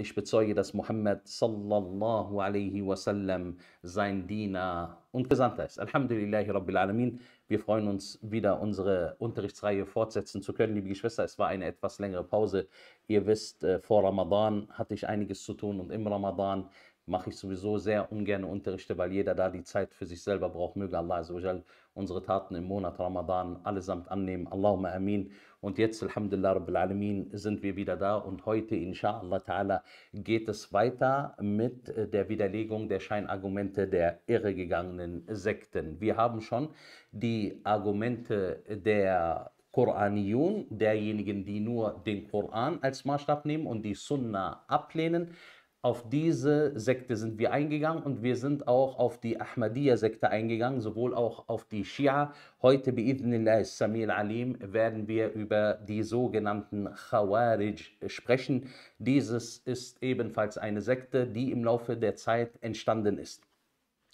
Ich bezeuge, dass Muhammad sallallahu alaihi wasallam sein Diener und Gesandter ist. Alhamdulillahi Rabbil Alamin. Wir freuen uns wieder, unsere Unterrichtsreihe fortsetzen zu können. Liebe Geschwister, es war eine etwas längere Pause. Ihr wisst, äh, vor Ramadan hatte ich einiges zu tun und im Ramadan mache ich sowieso sehr ungern Unterrichte, weil jeder da die Zeit für sich selber braucht. Möge Allah Azzawajal unsere Taten im Monat Ramadan allesamt annehmen. Allahumma amin. Und jetzt, Alhamdulillah Rabbil Alamin, sind wir wieder da und heute, inshallah ta'ala, geht es weiter mit äh, der Widerlegung der Scheinargumente der irregegangenen Sekten. Wir haben schon die Argumente der Koraniyun, derjenigen, die nur den Koran als Maßstab nehmen und die Sunna ablehnen, auf diese Sekte sind wir eingegangen und wir sind auch auf die Ahmadiyya-Sekte eingegangen, sowohl auch auf die Shia. Heute, bi'idhnillah, Samir Alim, werden wir über die sogenannten Khawarij sprechen. Dieses ist ebenfalls eine Sekte, die im Laufe der Zeit entstanden ist.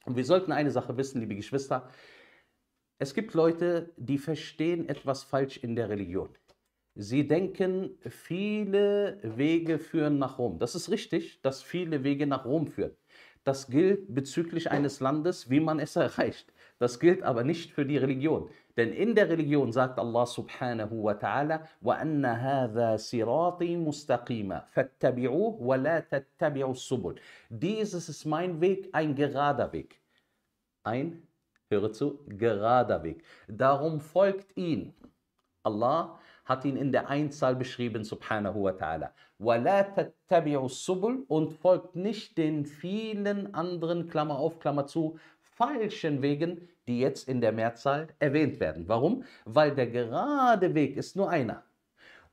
Und wir sollten eine Sache wissen, liebe Geschwister. Es gibt Leute, die verstehen etwas falsch in der Religion. Sie denken, viele Wege führen nach Rom. Das ist richtig, dass viele Wege nach Rom führen. Das gilt bezüglich eines Landes, wie man es erreicht. Das gilt aber nicht für die Religion. Denn in der Religion sagt Allah subhanahu wa ta'ala, وَأَنَّ هَذَا سِرَاطِي مُسْتَقِيمًا فَاتَّبِعُوهُ وَلَا تَتَّبِعُوا السُّبُلْ Dieses ist mein Weg, ein gerader Weg. Ein, höre zu, gerader Weg. Darum folgt ihn. Allah hat ihn in der Einzahl beschrieben, subhanahu wa ta'ala. وَلَا تَتَّبِعُوا السُّبُلْ und folgt nicht den vielen anderen, Klammer auf, Klammer zu, falschen Wegen, die jetzt in der Mehrzahl erwähnt werden. Warum? Weil der gerade Weg ist nur einer.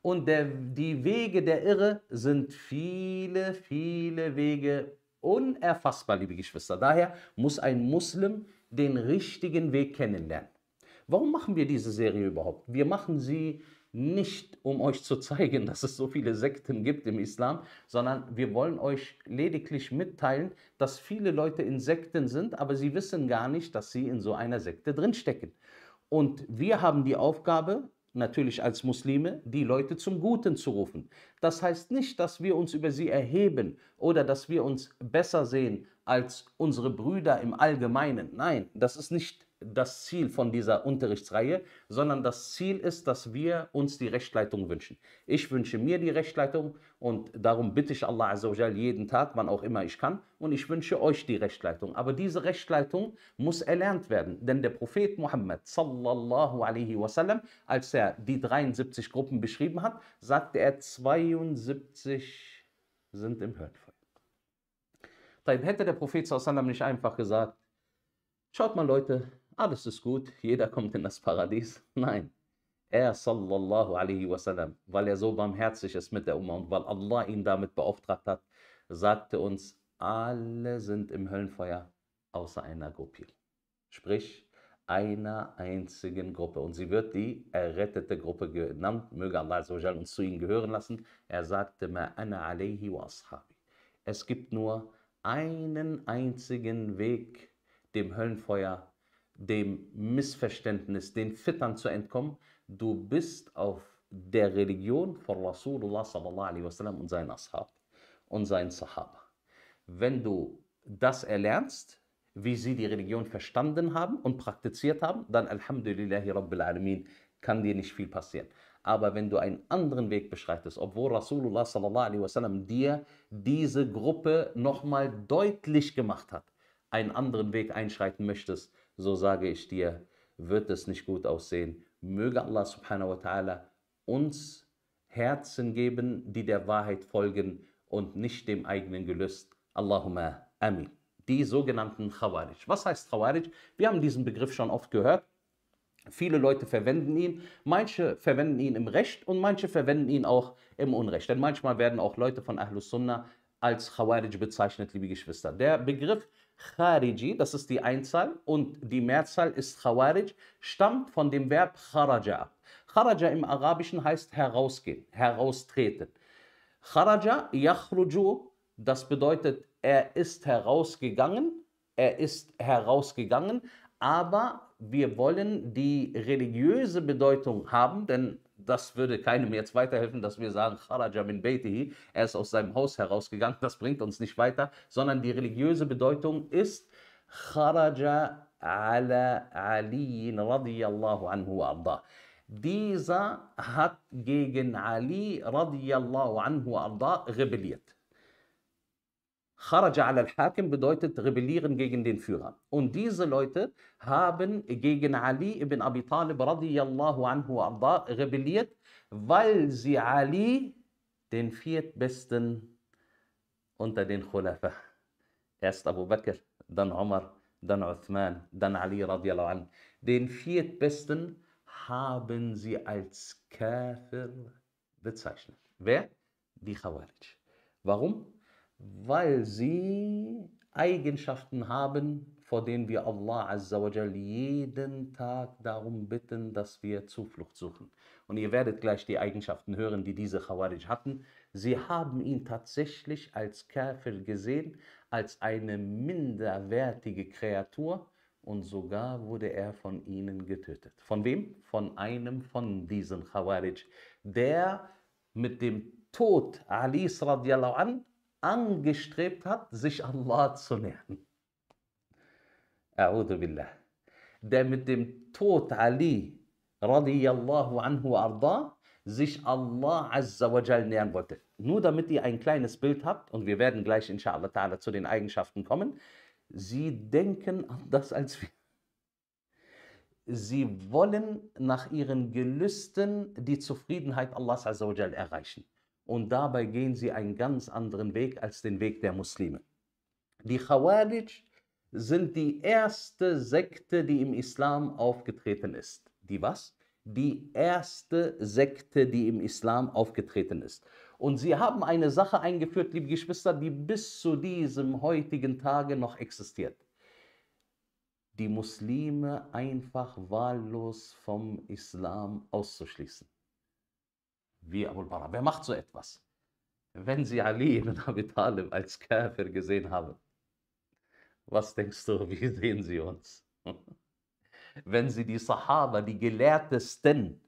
Und der, die Wege der Irre sind viele, viele Wege unerfassbar, liebe Geschwister. Daher muss ein Muslim den richtigen Weg kennenlernen. Warum machen wir diese Serie überhaupt? Wir machen sie nicht um euch zu zeigen, dass es so viele Sekten gibt im Islam, sondern wir wollen euch lediglich mitteilen, dass viele Leute in Sekten sind, aber sie wissen gar nicht, dass sie in so einer Sekte drinstecken. Und wir haben die Aufgabe, natürlich als Muslime, die Leute zum Guten zu rufen. Das heißt nicht, dass wir uns über sie erheben oder dass wir uns besser sehen als unsere Brüder im Allgemeinen. Nein, das ist nicht das Ziel von dieser Unterrichtsreihe, sondern das Ziel ist, dass wir uns die Rechtsleitung wünschen. Ich wünsche mir die Rechtsleitung und darum bitte ich Allah Azzawajal jeden Tag, wann auch immer ich kann, und ich wünsche euch die Rechtsleitung. Aber diese Rechtsleitung muss erlernt werden, denn der Prophet Muhammad sallallahu alaihi wasallam, als er die 73 Gruppen beschrieben hat, sagte er, 72 sind im Höllenfeuer. Hätte der Prophet sallallahu alaihi wasallam nicht einfach gesagt, schaut mal Leute, alles ist gut, jeder kommt in das Paradies. Nein, er sallallahu alaihi wasallam, weil er so barmherzig ist mit der Umma und weil Allah ihn damit beauftragt hat, sagte uns, alle sind im Höllenfeuer außer einer Gruppe. Sprich, einer einzigen Gruppe. Und sie wird die errettete Gruppe genannt. Möge Allah uns zu ihnen gehören lassen. Er sagte, Ma ana alayhi wa ashabi. Es gibt nur einen einzigen Weg, dem Höllenfeuer dem Missverständnis, den Fittern zu entkommen. Du bist auf der Religion von Rasulullah sallallahu wasallam und seinen Ashab und seinen Sahaba. Wenn du das erlernst, wie sie die Religion verstanden haben und praktiziert haben, dann Alhamdulillahi Rabbil Alamin kann dir nicht viel passieren. Aber wenn du einen anderen Weg beschreitest, obwohl Rasulullah sallallahu wasallam dir diese Gruppe nochmal deutlich gemacht hat, einen anderen Weg einschreiten möchtest, so sage ich dir, wird es nicht gut aussehen. Möge Allah subhanahu wa ta'ala uns Herzen geben, die der Wahrheit folgen und nicht dem eigenen Gelüst. Allahumma amin. Die sogenannten Khawarij. Was heißt Khawarij? Wir haben diesen Begriff schon oft gehört. Viele Leute verwenden ihn, manche verwenden ihn im Recht und manche verwenden ihn auch im Unrecht. Denn manchmal werden auch Leute von Ahlus Sunnah als Khawarij bezeichnet, liebe Geschwister. Der Begriff Khariji, das ist die Einzahl und die Mehrzahl ist Khawarij, stammt von dem Verb Kharaja ab. Kharaja im Arabischen heißt herausgehen, heraustreten. Kharaja, yakhruju, das bedeutet, er ist herausgegangen, er ist herausgegangen, aber wir wollen die religiöse Bedeutung haben, denn das würde keinem jetzt weiterhelfen, dass wir sagen, Kharaja min Beitihi, er ist aus seinem Haus herausgegangen, das bringt uns nicht weiter, sondern die religiöse Bedeutung ist Kharaja ala Aliin radiyallahu anhu arda. Dieser hat gegen Ali radiyallahu anhu arda rebelliert. Kharaja al-Hakim bedeutet rebellieren gegen den Führer. Und diese Leute haben gegen Ali ibn Abi Talib radiyallahu anhu arda, rebelliert, weil sie Ali, den viertbesten unter den Khulafa, erst Abu Bakr, dann Umar, dann Uthman, dann Ali radiyallahu anhu, den viertbesten haben sie als Kafir bezeichnet. Wer? Die Khawarij. Warum? weil sie Eigenschaften haben, vor denen wir Allah Azzawajal jeden Tag darum bitten, dass wir Zuflucht suchen. Und ihr werdet gleich die Eigenschaften hören, die diese Khawarij hatten. Sie haben ihn tatsächlich als Kafir gesehen, als eine minderwertige Kreatur und sogar wurde er von ihnen getötet. Von wem? Von einem von diesen Khawarij, der mit dem Tod Alis radiallahu an angestrebt hat, sich Allah zu nähern. A'udhu billah. Der mit dem Tod Ali radiyallahu anhu arda sich Allah azza wa jal nähern wollte. Nur damit ihr ein kleines Bild habt und wir werden gleich inshallah ta'ala zu den Eigenschaften kommen. Sie denken anders als wir. Sie wollen nach ihren Gelüsten die Zufriedenheit Allahs azza wa jal erreichen und dabei gehen sie einen ganz anderen Weg als den Weg der Muslime. Die Khawarij sind die erste Sekte, die im Islam aufgetreten ist. Die was? Die erste Sekte, die im Islam aufgetreten ist. Und sie haben eine Sache eingeführt, liebe Geschwister, die bis zu diesem heutigen Tage noch existiert. Die Muslime einfach wahllos vom Islam auszuschließen wie Abu Bara. Wer macht so etwas? Wenn sie Ali ibn Abi Talib als Käfer gesehen haben, was denkst du, wie sehen sie uns? Wenn sie die Sahaba, die Gelehrtesten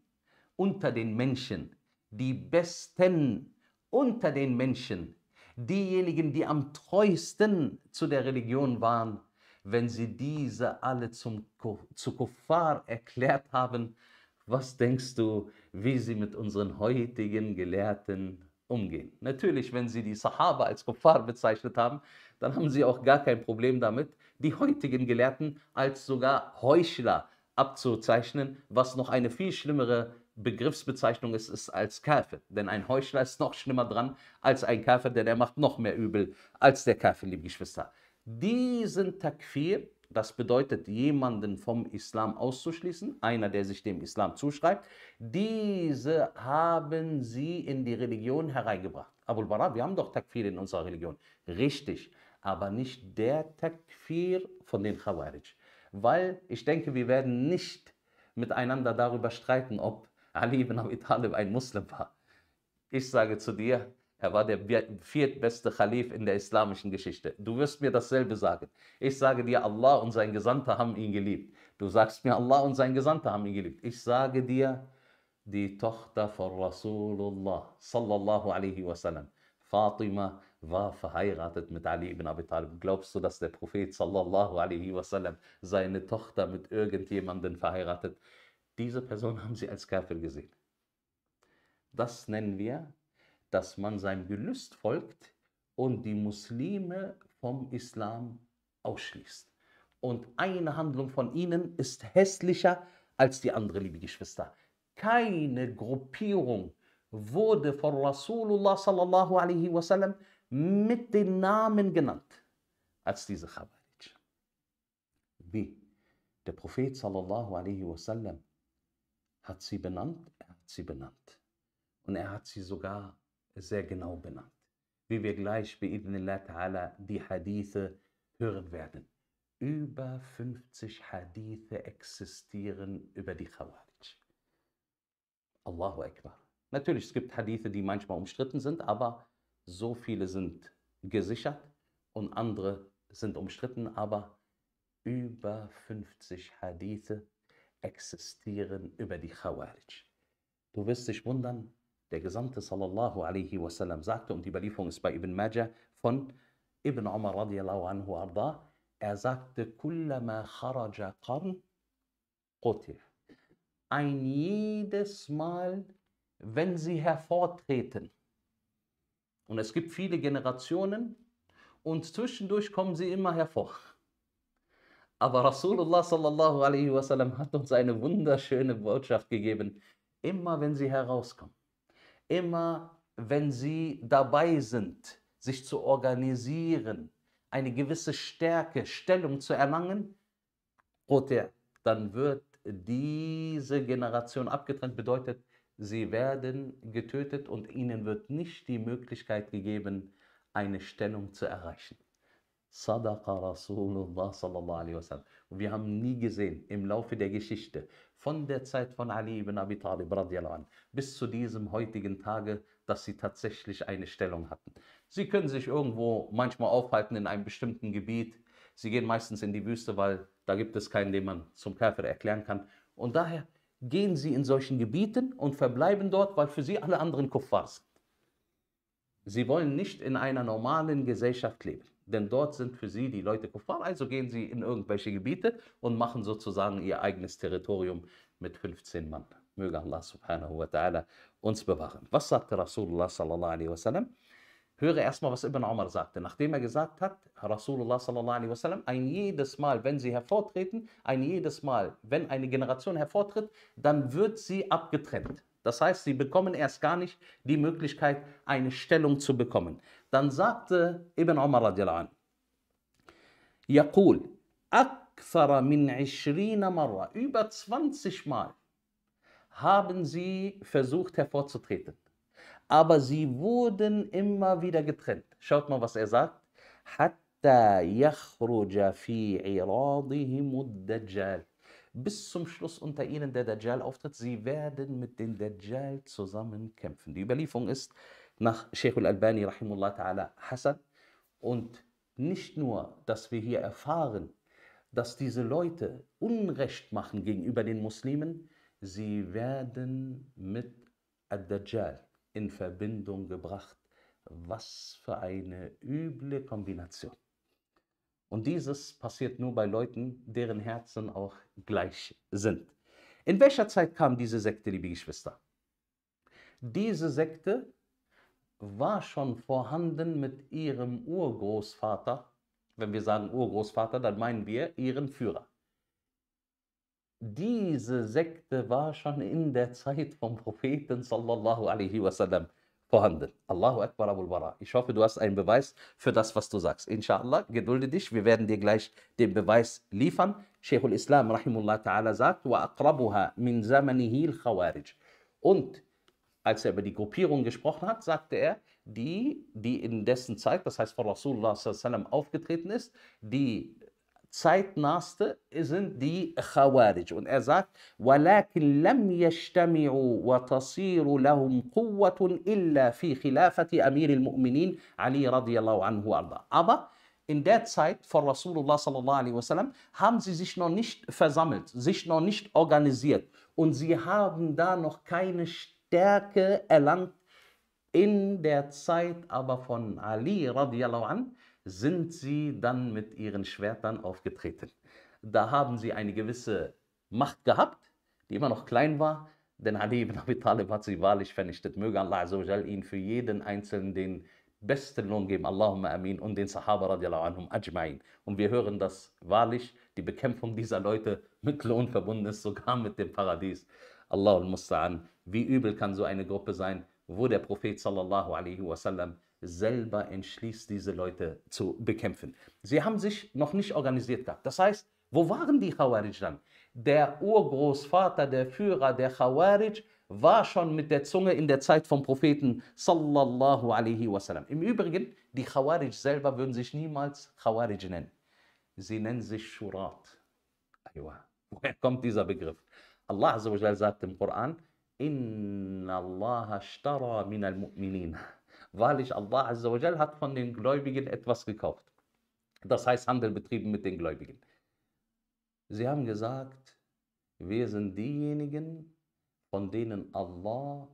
unter den Menschen, die Besten unter den Menschen, diejenigen, die am treuesten zu der Religion waren, wenn sie diese alle zum, zu Kuffar erklärt haben, was denkst du, wie sie mit unseren heutigen Gelehrten umgehen? Natürlich, wenn sie die Sahaba als Kuffar bezeichnet haben, dann haben sie auch gar kein Problem damit, die heutigen Gelehrten als sogar Heuchler abzuzeichnen, was noch eine viel schlimmere Begriffsbezeichnung ist es als Kafir. Denn ein Heuchler ist noch schlimmer dran als ein Kafir, denn er macht noch mehr Übel als der Kafir, liebe Geschwister. Diesen Takfir das bedeutet, jemanden vom Islam auszuschließen, einer, der sich dem Islam zuschreibt, diese haben sie in die Religion hereingebracht. Abul Bara, wir haben doch Takfir in unserer Religion. Richtig, aber nicht der Takfir von den Khawarij. Weil ich denke, wir werden nicht miteinander darüber streiten, ob Ali ibn Abi Talib ein Muslim war. Ich sage zu dir, er war der viertbeste Khalif in der islamischen Geschichte. Du wirst mir dasselbe sagen. Ich sage dir, Allah und sein Gesandter haben ihn geliebt. Du sagst mir, Allah und sein Gesandter haben ihn geliebt. Ich sage dir, die Tochter von Rasulullah sallallahu alaihi wasallam, Fatima, war verheiratet mit Ali ibn Abi Talib. Glaubst du, dass der Prophet sallallahu alaihi wasallam seine Tochter mit irgendjemandem verheiratet? Diese Person haben sie als Kafir gesehen. Das nennen wir dass man seinem Gelüst folgt und die Muslime vom Islam ausschließt. Und eine Handlung von ihnen ist hässlicher als die andere, liebe Geschwister. Keine Gruppierung wurde von Rasulullah sallallahu alaihi wasallam mit den Namen genannt als diese Khawarij. Wie? Der Prophet sallallahu alaihi wasallam hat sie benannt, er hat sie benannt. Und er hat sie sogar sehr genau benannt, wie wir gleich bei Ibnillah Ta'ala die Hadithe hören werden. Über 50 Hadithe existieren über die Khawarij. Allahu Akbar. Natürlich, es gibt Hadithe, die manchmal umstritten sind, aber so viele sind gesichert und andere sind umstritten, aber über 50 Hadithe existieren über die Khawarij. Du wirst dich wundern, der Gesandte sallallahu alaihi wasallam sagte, und die Überlieferung ist bei Ibn Majah von Ibn Umar radiallahu anhu arda, er sagte, kullama kharaja qarn qutil. Ein jedes Mal, wenn sie hervortreten. Und es gibt viele Generationen und zwischendurch kommen sie immer hervor. Aber Rasulullah sallallahu alaihi wasallam hat uns eine wunderschöne Botschaft gegeben. Immer wenn sie herauskommen immer wenn sie dabei sind, sich zu organisieren, eine gewisse Stärke, Stellung zu erlangen, dann wird diese Generation abgetrennt, bedeutet, sie werden getötet und ihnen wird nicht die Möglichkeit gegeben, eine Stellung zu erreichen. Sadaqa Rasulullah sallallahu alaihi wasallam. Und wir haben nie gesehen im Laufe der Geschichte, von der Zeit von Ali ibn Abi Talib an, bis zu diesem heutigen Tage, dass sie tatsächlich eine Stellung hatten. Sie können sich irgendwo manchmal aufhalten in einem bestimmten Gebiet. Sie gehen meistens in die Wüste, weil da gibt es keinen, den man zum Käfer erklären kann. Und daher gehen sie in solchen Gebieten und verbleiben dort, weil für sie alle anderen Kuffar sind. Sie wollen nicht in einer normalen Gesellschaft leben denn dort sind für sie die Leute Kuffar, also gehen sie in irgendwelche Gebiete und machen sozusagen ihr eigenes Territorium mit 15 Mann. Möge Allah subhanahu wa ta'ala uns bewahren. Was sagte Rasulullah sallallahu alaihi wasallam? Höre erstmal, was Ibn Umar sagte. Nachdem er gesagt hat, Rasulullah sallallahu alaihi wasallam, ein jedes Mal, wenn sie hervortreten, ein jedes Mal, wenn eine Generation hervortritt, dann wird sie abgetrennt. Das heißt, sie bekommen erst gar nicht die Möglichkeit, eine Stellung zu bekommen. Dann sagte Ibn Umar an, Yaqul, أكثر من über 20 Mal haben sie versucht hervorzutreten. Aber sie wurden immer wieder getrennt. Schaut mal, was er sagt. حتى يخرج في عراضهم الدجال bis zum Schluss unter ihnen der Dajjal auftritt. Sie werden mit den Dajjal zusammen kämpfen. Die Überlieferung ist nach Sheikh al-Albani rahimullah ta'ala Hassan. Und nicht nur, dass wir hier erfahren, dass diese Leute Unrecht machen gegenüber den Muslimen, sie werden mit Ad-Dajjal in Verbindung gebracht. Was für eine üble Kombination. Und dieses passiert nur bei Leuten, deren Herzen auch gleich sind. In welcher Zeit kam diese Sekte, liebe Geschwister? Diese Sekte war schon vorhanden mit ihrem Urgroßvater. Wenn wir sagen Urgroßvater, dann meinen wir ihren Führer. Diese Sekte war schon in der Zeit vom Propheten sallallahu alaihi wasallam vorhanden. Allahu Akbar Abul Bara. Ich hoffe, du hast einen Beweis für das, was du sagst. Inshallah, gedulde dich. Wir werden dir gleich den Beweis liefern. Sheikhul Islam, rahimullah ta'ala, sagt, وَأَقْرَبُهَا مِنْ زَمَنِهِ الْخَوَارِجِ Und als er über die Gruppierung gesprochen hat, sagte er, die, die in dessen Zeit, das heißt vor Rasulullah aufgetreten ist, die سايت ناست die دي خوارج أزاك ولكن لم يجتمعوا وتصير لهم قوة إلا في خلافة أمير المؤمنين علي رضي الله عنه وارضاه. أبا in der Zeit von Rasulullah sallallahu alaihi wasallam haben sie sich noch nicht versammelt, sich noch nicht organisiert. Und sie haben da noch keine Stärke erlangt in der Zeit aber von Ali radiallahu an, sind sie dann mit ihren Schwertern aufgetreten. Da haben sie eine gewisse Macht gehabt, die immer noch klein war, denn Ali ibn Abi Talib hat sie wahrlich vernichtet. Möge Allah Azzawajal ihn für jeden Einzelnen den besten Lohn geben, Allahumma amin, und den Sahaba radiallahu anhum ajma'in. Und wir hören, dass wahrlich die Bekämpfung dieser Leute mit Lohn verbunden ist, sogar mit dem Paradies. Allahul Musta'an, wie übel kann so eine Gruppe sein, wo der Prophet sallallahu alaihi wasallam selber entschließt, diese Leute zu bekämpfen. Sie haben sich noch nicht organisiert gehabt. Das heißt, wo waren die Khawarij dann? Der Urgroßvater, der Führer der Khawarij war schon mit der Zunge in der Zeit vom Propheten sallallahu alaihi wasallam. Im Übrigen, die Khawarij selber würden sich niemals Khawarij nennen. Sie nennen sich Shurat. Aywa. Woher kommt dieser Begriff? Allah Azza wa sagt im Koran, Inna Allah ashtara min al-mu'minin wahrlich Allah Azzawajal hat von den Gläubigen etwas gekauft. Das heißt Handel betrieben mit den Gläubigen. Sie haben gesagt, wir sind diejenigen, von denen Allah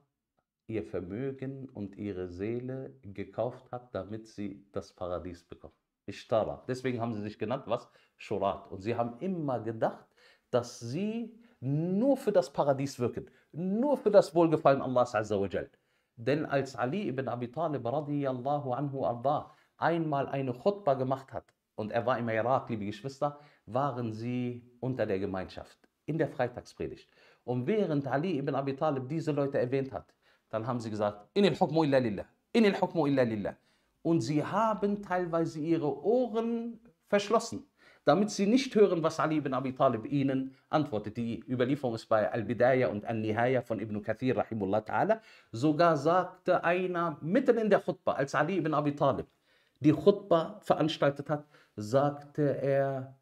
ihr Vermögen und ihre Seele gekauft hat, damit sie das Paradies bekommen. Ishtara. Deswegen haben sie sich genannt, was? Shurat. Und sie haben immer gedacht, dass sie nur für das Paradies wirken, nur für das Wohlgefallen Allahs Azzawajal. Denn als Ali ibn Abi Talib radiyallahu anhu arda einmal eine Khutbah gemacht hat, und er war im Irak, liebe Geschwister, waren sie unter der Gemeinschaft, in der Freitagspredigt. Und während Ali ibn Abi Talib diese Leute erwähnt hat, dann haben sie gesagt, in el hukmu illa lillah, in el hukmu illa lillah. Und sie haben teilweise ihre Ohren verschlossen damit sie nicht hören, was Ali ibn Abi Talib ihnen antwortet. Die Überlieferung ist bei Al-Bidayah und Al-Nihaya von Ibn Kathir, rahimullah ta'ala. Sogar sagte einer mitten in der Khutbah, als Ali ibn Abi Talib die Khutbah veranstaltet hat, sagte er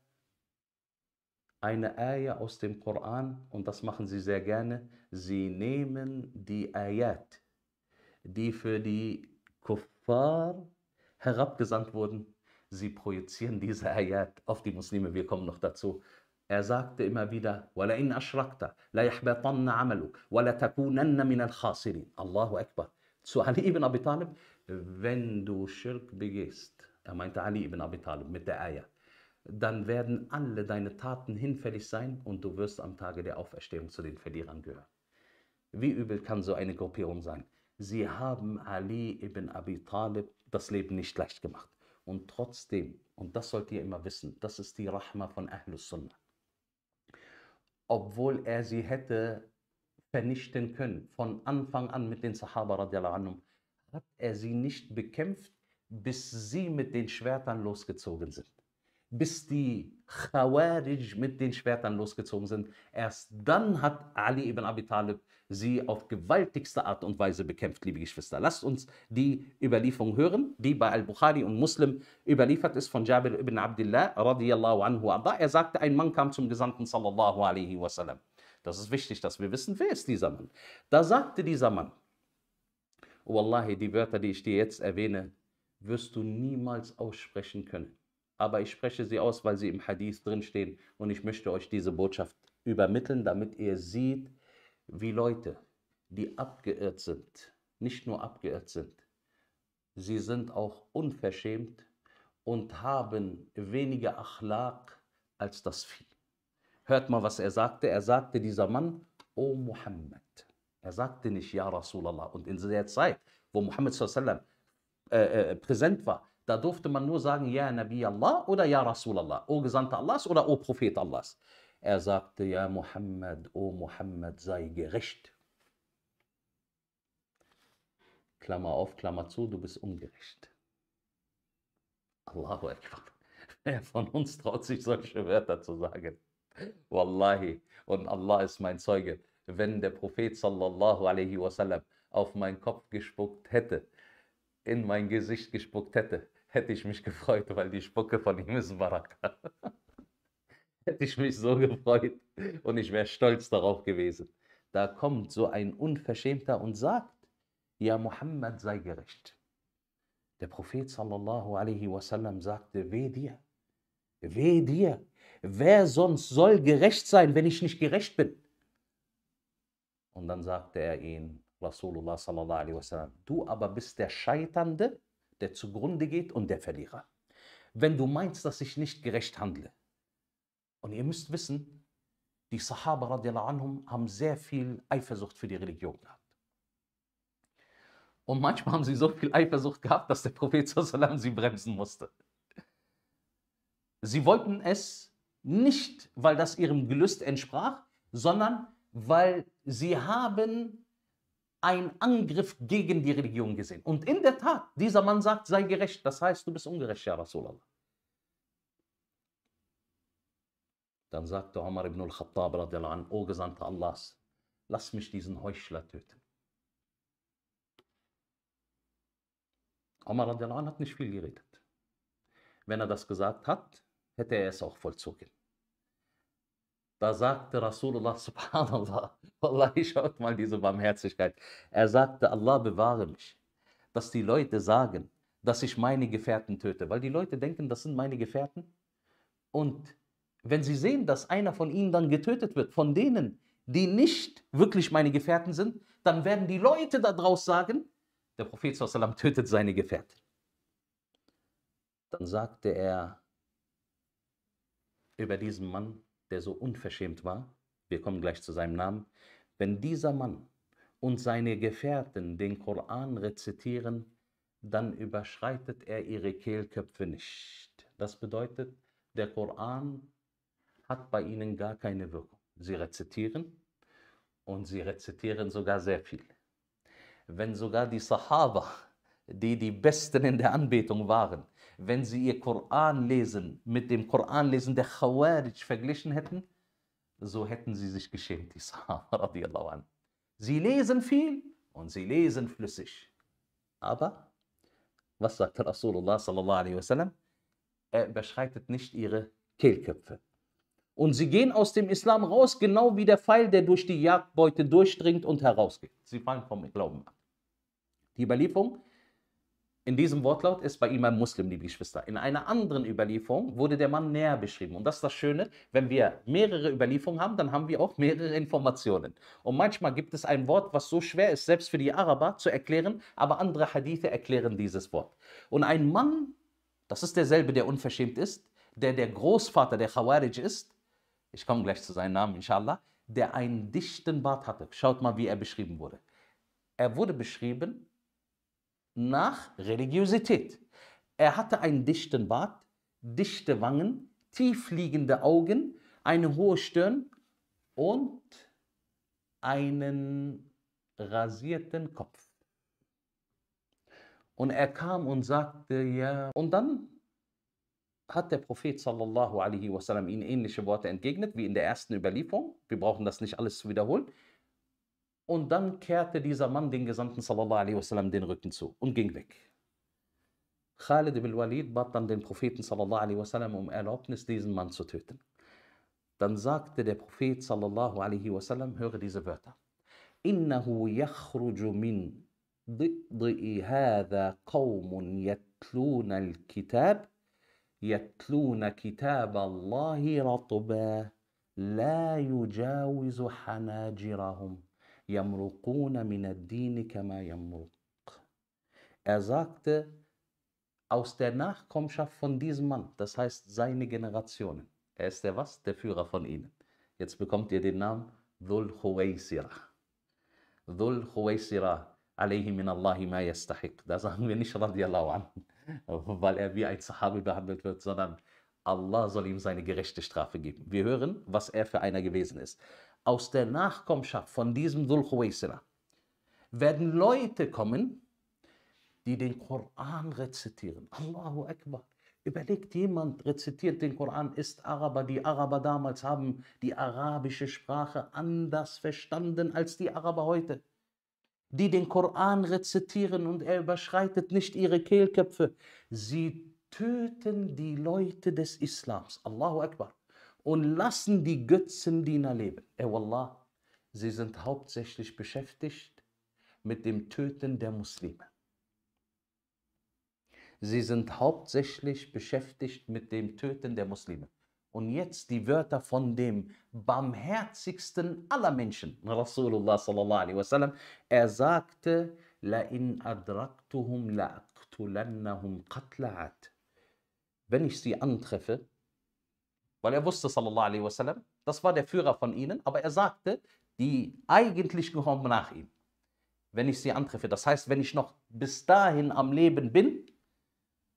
eine Ayah aus dem Koran, und das machen sie sehr gerne, sie nehmen die Ayat, die für die Kuffar herabgesandt wurden, Sie projizieren diese Ayat auf die Muslime, wir kommen noch dazu. Er sagte immer wieder, وَلَئِنْ أَشْرَكْتَ لَيَحْبَطَنَّ عَمَلُكَ وَلَتَكُونَنَّ مِنَ الْخَاسِرِينَ Allahu Akbar. Zu Ali ibn Abi Talib, wenn du Schirk begehst, er meinte Ali ibn Abi Talib mit der Ayah, dann werden alle deine Taten hinfällig sein und du wirst am Tage der Auferstehung zu den Verlierern gehören. Wie übel kann so eine Gruppierung sein? Sie haben Ali ibn Abi Talib das Leben nicht leicht gemacht. Und trotzdem, und das sollt ihr immer wissen, das ist die Rahma von Ahlus Sunnah. Obwohl er sie hätte vernichten können, von Anfang an mit den Sahaba anhum, hat er sie nicht bekämpft, bis sie mit den Schwertern losgezogen sind bis die Khawarij mit den Schwertern losgezogen sind. Erst dann hat Ali ibn Abi Talib sie auf gewaltigste Art und Weise bekämpft, liebe Geschwister. Lasst uns die Überlieferung hören, die bei Al-Bukhari und Muslim überliefert ist von Jabir ibn Abdullah radiyallahu anhu. Er sagte, ein Mann kam zum Gesandten sallallahu alaihi wasallam. Das ist wichtig, dass wir wissen, wer ist dieser Mann. Da sagte dieser Mann, oh Wallahi, die Wörter, die ich dir jetzt erwähne, wirst du niemals aussprechen können aber ich spreche sie aus, weil sie im Hadith drinstehen und ich möchte euch diese Botschaft übermitteln, damit ihr seht, wie Leute, die abgeirrt sind, nicht nur abgeirrt sind, sie sind auch unverschämt und haben weniger Achlaq als das Vieh. Hört mal, was er sagte. Er sagte, dieser Mann, O Muhammad. Er sagte nicht, Ja Rasulallah. Und in der Zeit, wo Muhammad sallam, äh, äh, präsent war, da durfte man nur sagen, Ja Nabi Allah oder Ja Rasulallah, O Gesandter Allahs oder O Prophet Allahs. Er sagte, Ja Muhammad, O Muhammad, sei gerecht. Klammer auf, Klammer zu, du bist ungerecht. Allahu Akbar. Wer von uns traut sich solche Wörter zu sagen? Wallahi. Und Allah ist mein Zeuge. Wenn der Prophet sallallahu alaihi wasallam auf meinen Kopf gespuckt hätte, in mein Gesicht gespuckt hätte, hätte ich mich gefreut, weil die Spucke von ihm ist Baraka. hätte ich mich so gefreut und ich wäre stolz darauf gewesen. Da kommt so ein Unverschämter und sagt, ja, Muhammad sei gerecht. Der Prophet sallallahu alaihi wasallam sagte, weh dir, weh dir, wer sonst soll gerecht sein, wenn ich nicht gerecht bin? Und dann sagte er ihn, Rasulullah sallallahu alaihi wasallam, du aber bist der Scheiternde der zugrunde geht und der Verlierer. Wenn du meinst, dass ich nicht gerecht handle. Und ihr müsst wissen, die Sahaba anhum, haben sehr viel Eifersucht für die Religion gehabt. Und manchmal haben sie so viel Eifersucht gehabt, dass der Prophet sallam, sie bremsen musste. Sie wollten es nicht, weil das ihrem Gelüst entsprach, sondern weil sie haben ein Angriff gegen die Religion gesehen. Und in der Tat, dieser Mann sagt, sei gerecht. Das heißt, du bist ungerecht, ja Rasulallah. Dann sagte Omar ibn al-Khattab, O Gesandter Allahs, lass mich diesen Heuchler töten. Omar hat nicht viel geredet. Wenn er das gesagt hat, hätte er es auch vollzogen. Da sagte Rasulullah subhanallah, wallahi schaut mal diese Barmherzigkeit. Er sagte, Allah bewahre mich, dass die Leute sagen, dass ich meine Gefährten töte. Weil die Leute denken, das sind meine Gefährten. Und wenn sie sehen, dass einer von ihnen dann getötet wird, von denen, die nicht wirklich meine Gefährten sind, dann werden die Leute daraus sagen, der Prophet sallam, tötet seine Gefährten. Dann sagte er über diesen Mann, der so unverschämt war, wir kommen gleich zu seinem Namen, wenn dieser Mann und seine Gefährten den Koran rezitieren, dann überschreitet er ihre Kehlköpfe nicht. Das bedeutet, der Koran hat bei ihnen gar keine Wirkung. Sie rezitieren und sie rezitieren sogar sehr viel. Wenn sogar die Sahaba, die die Besten in der Anbetung waren, wenn sie ihr Koran lesen mit dem Koran lesen der Khawarij verglichen hätten, so hätten sie sich geschämt, die Sahaba Sie lesen viel und sie lesen flüssig. Aber was sagt Rasulullah sallallahu alaihi wasallam? Er überschreitet nicht ihre Kehlköpfe. Und sie gehen aus dem Islam raus, genau wie der Pfeil, der durch die Jagdbeute durchdringt und herausgeht. Sie fallen vom Glauben ab. Die Überlieferung, in diesem Wortlaut ist bei ihm ein Muslim, liebe Geschwister. In einer anderen Überlieferung wurde der Mann näher beschrieben. Und das ist das Schöne, wenn wir mehrere Überlieferungen haben, dann haben wir auch mehrere Informationen. Und manchmal gibt es ein Wort, was so schwer ist, selbst für die Araber zu erklären, aber andere Hadithe erklären dieses Wort. Und ein Mann, das ist derselbe, der unverschämt ist, der der Großvater der Khawarij ist, ich komme gleich zu seinem Namen, inshallah, der einen dichten Bart hatte. Schaut mal, wie er beschrieben wurde. Er wurde beschrieben nach Religiosität. Er hatte einen dichten Bart, dichte Wangen, tiefliegende Augen, eine hohe Stirn und einen rasierten Kopf. Und er kam und sagte, ja. Und dann hat der Prophet sallallahu alaihi wasallam ihnen ähnliche Worte entgegnet, wie in der ersten Überlieferung. Wir brauchen das nicht alles zu wiederholen. Und dann kehrte dieser Mann den Gesandten sallallahu alaihi wasallam den Rücken zu und ging weg. Khalid ibn Walid bat dann den Propheten sallallahu alaihi wasallam um Erlaubnis, diesen Mann zu töten. Dann sagte der Prophet sallallahu alaihi wasallam, höre diese Wörter. Innahu yakhruju min ضئضئ هذا قوم يتلون الكتاب يتلون كتاب الله رطبا لا يجاوز حناجرهم Er sagte, aus der Nachkommenschaft von diesem Mann, das heißt seine Generationen. Er ist der was? Der Führer von ihnen. Jetzt bekommt ihr den Namen Dhul Khuwaisira. Dhul Khuwaisira, alayhi min Allahi ma yastahiq. Da sagen wir nicht radiallahu an, weil er wie ein Sahabi behandelt wird, sondern Allah soll ihm seine gerechte Strafe geben. Wir hören, was er für einer gewesen ist aus der Nachkommenschaft von diesem Dhul Khuwaisra werden Leute kommen, die den Koran rezitieren. Allahu Akbar. Überlegt jemand, rezitiert den Koran, ist Araber. Die Araber damals haben die arabische Sprache anders verstanden als die Araber heute. Die den Koran rezitieren und er überschreitet nicht ihre Kehlköpfe. Sie töten die Leute des Islams. Allahu Akbar und lassen die Götzendiener leben. Ey, Wallah, sie sind hauptsächlich beschäftigt mit dem Töten der Muslime. Sie sind hauptsächlich beschäftigt mit dem Töten der Muslime. Und jetzt die Wörter von dem barmherzigsten aller Menschen, Rasulullah sallallahu alaihi wasallam. Er sagte, لَإِنْ أَدْرَكْتُهُمْ لَأَقْتُلَنَّهُمْ قَتْلَ Wenn ich sie antreffe, weil er wusste, sallallahu alaihi wasallam, das war der Führer von ihnen, aber er sagte, die eigentlich gehören nach ihm, wenn ich sie antreffe. Das heißt, wenn ich noch bis dahin am Leben bin,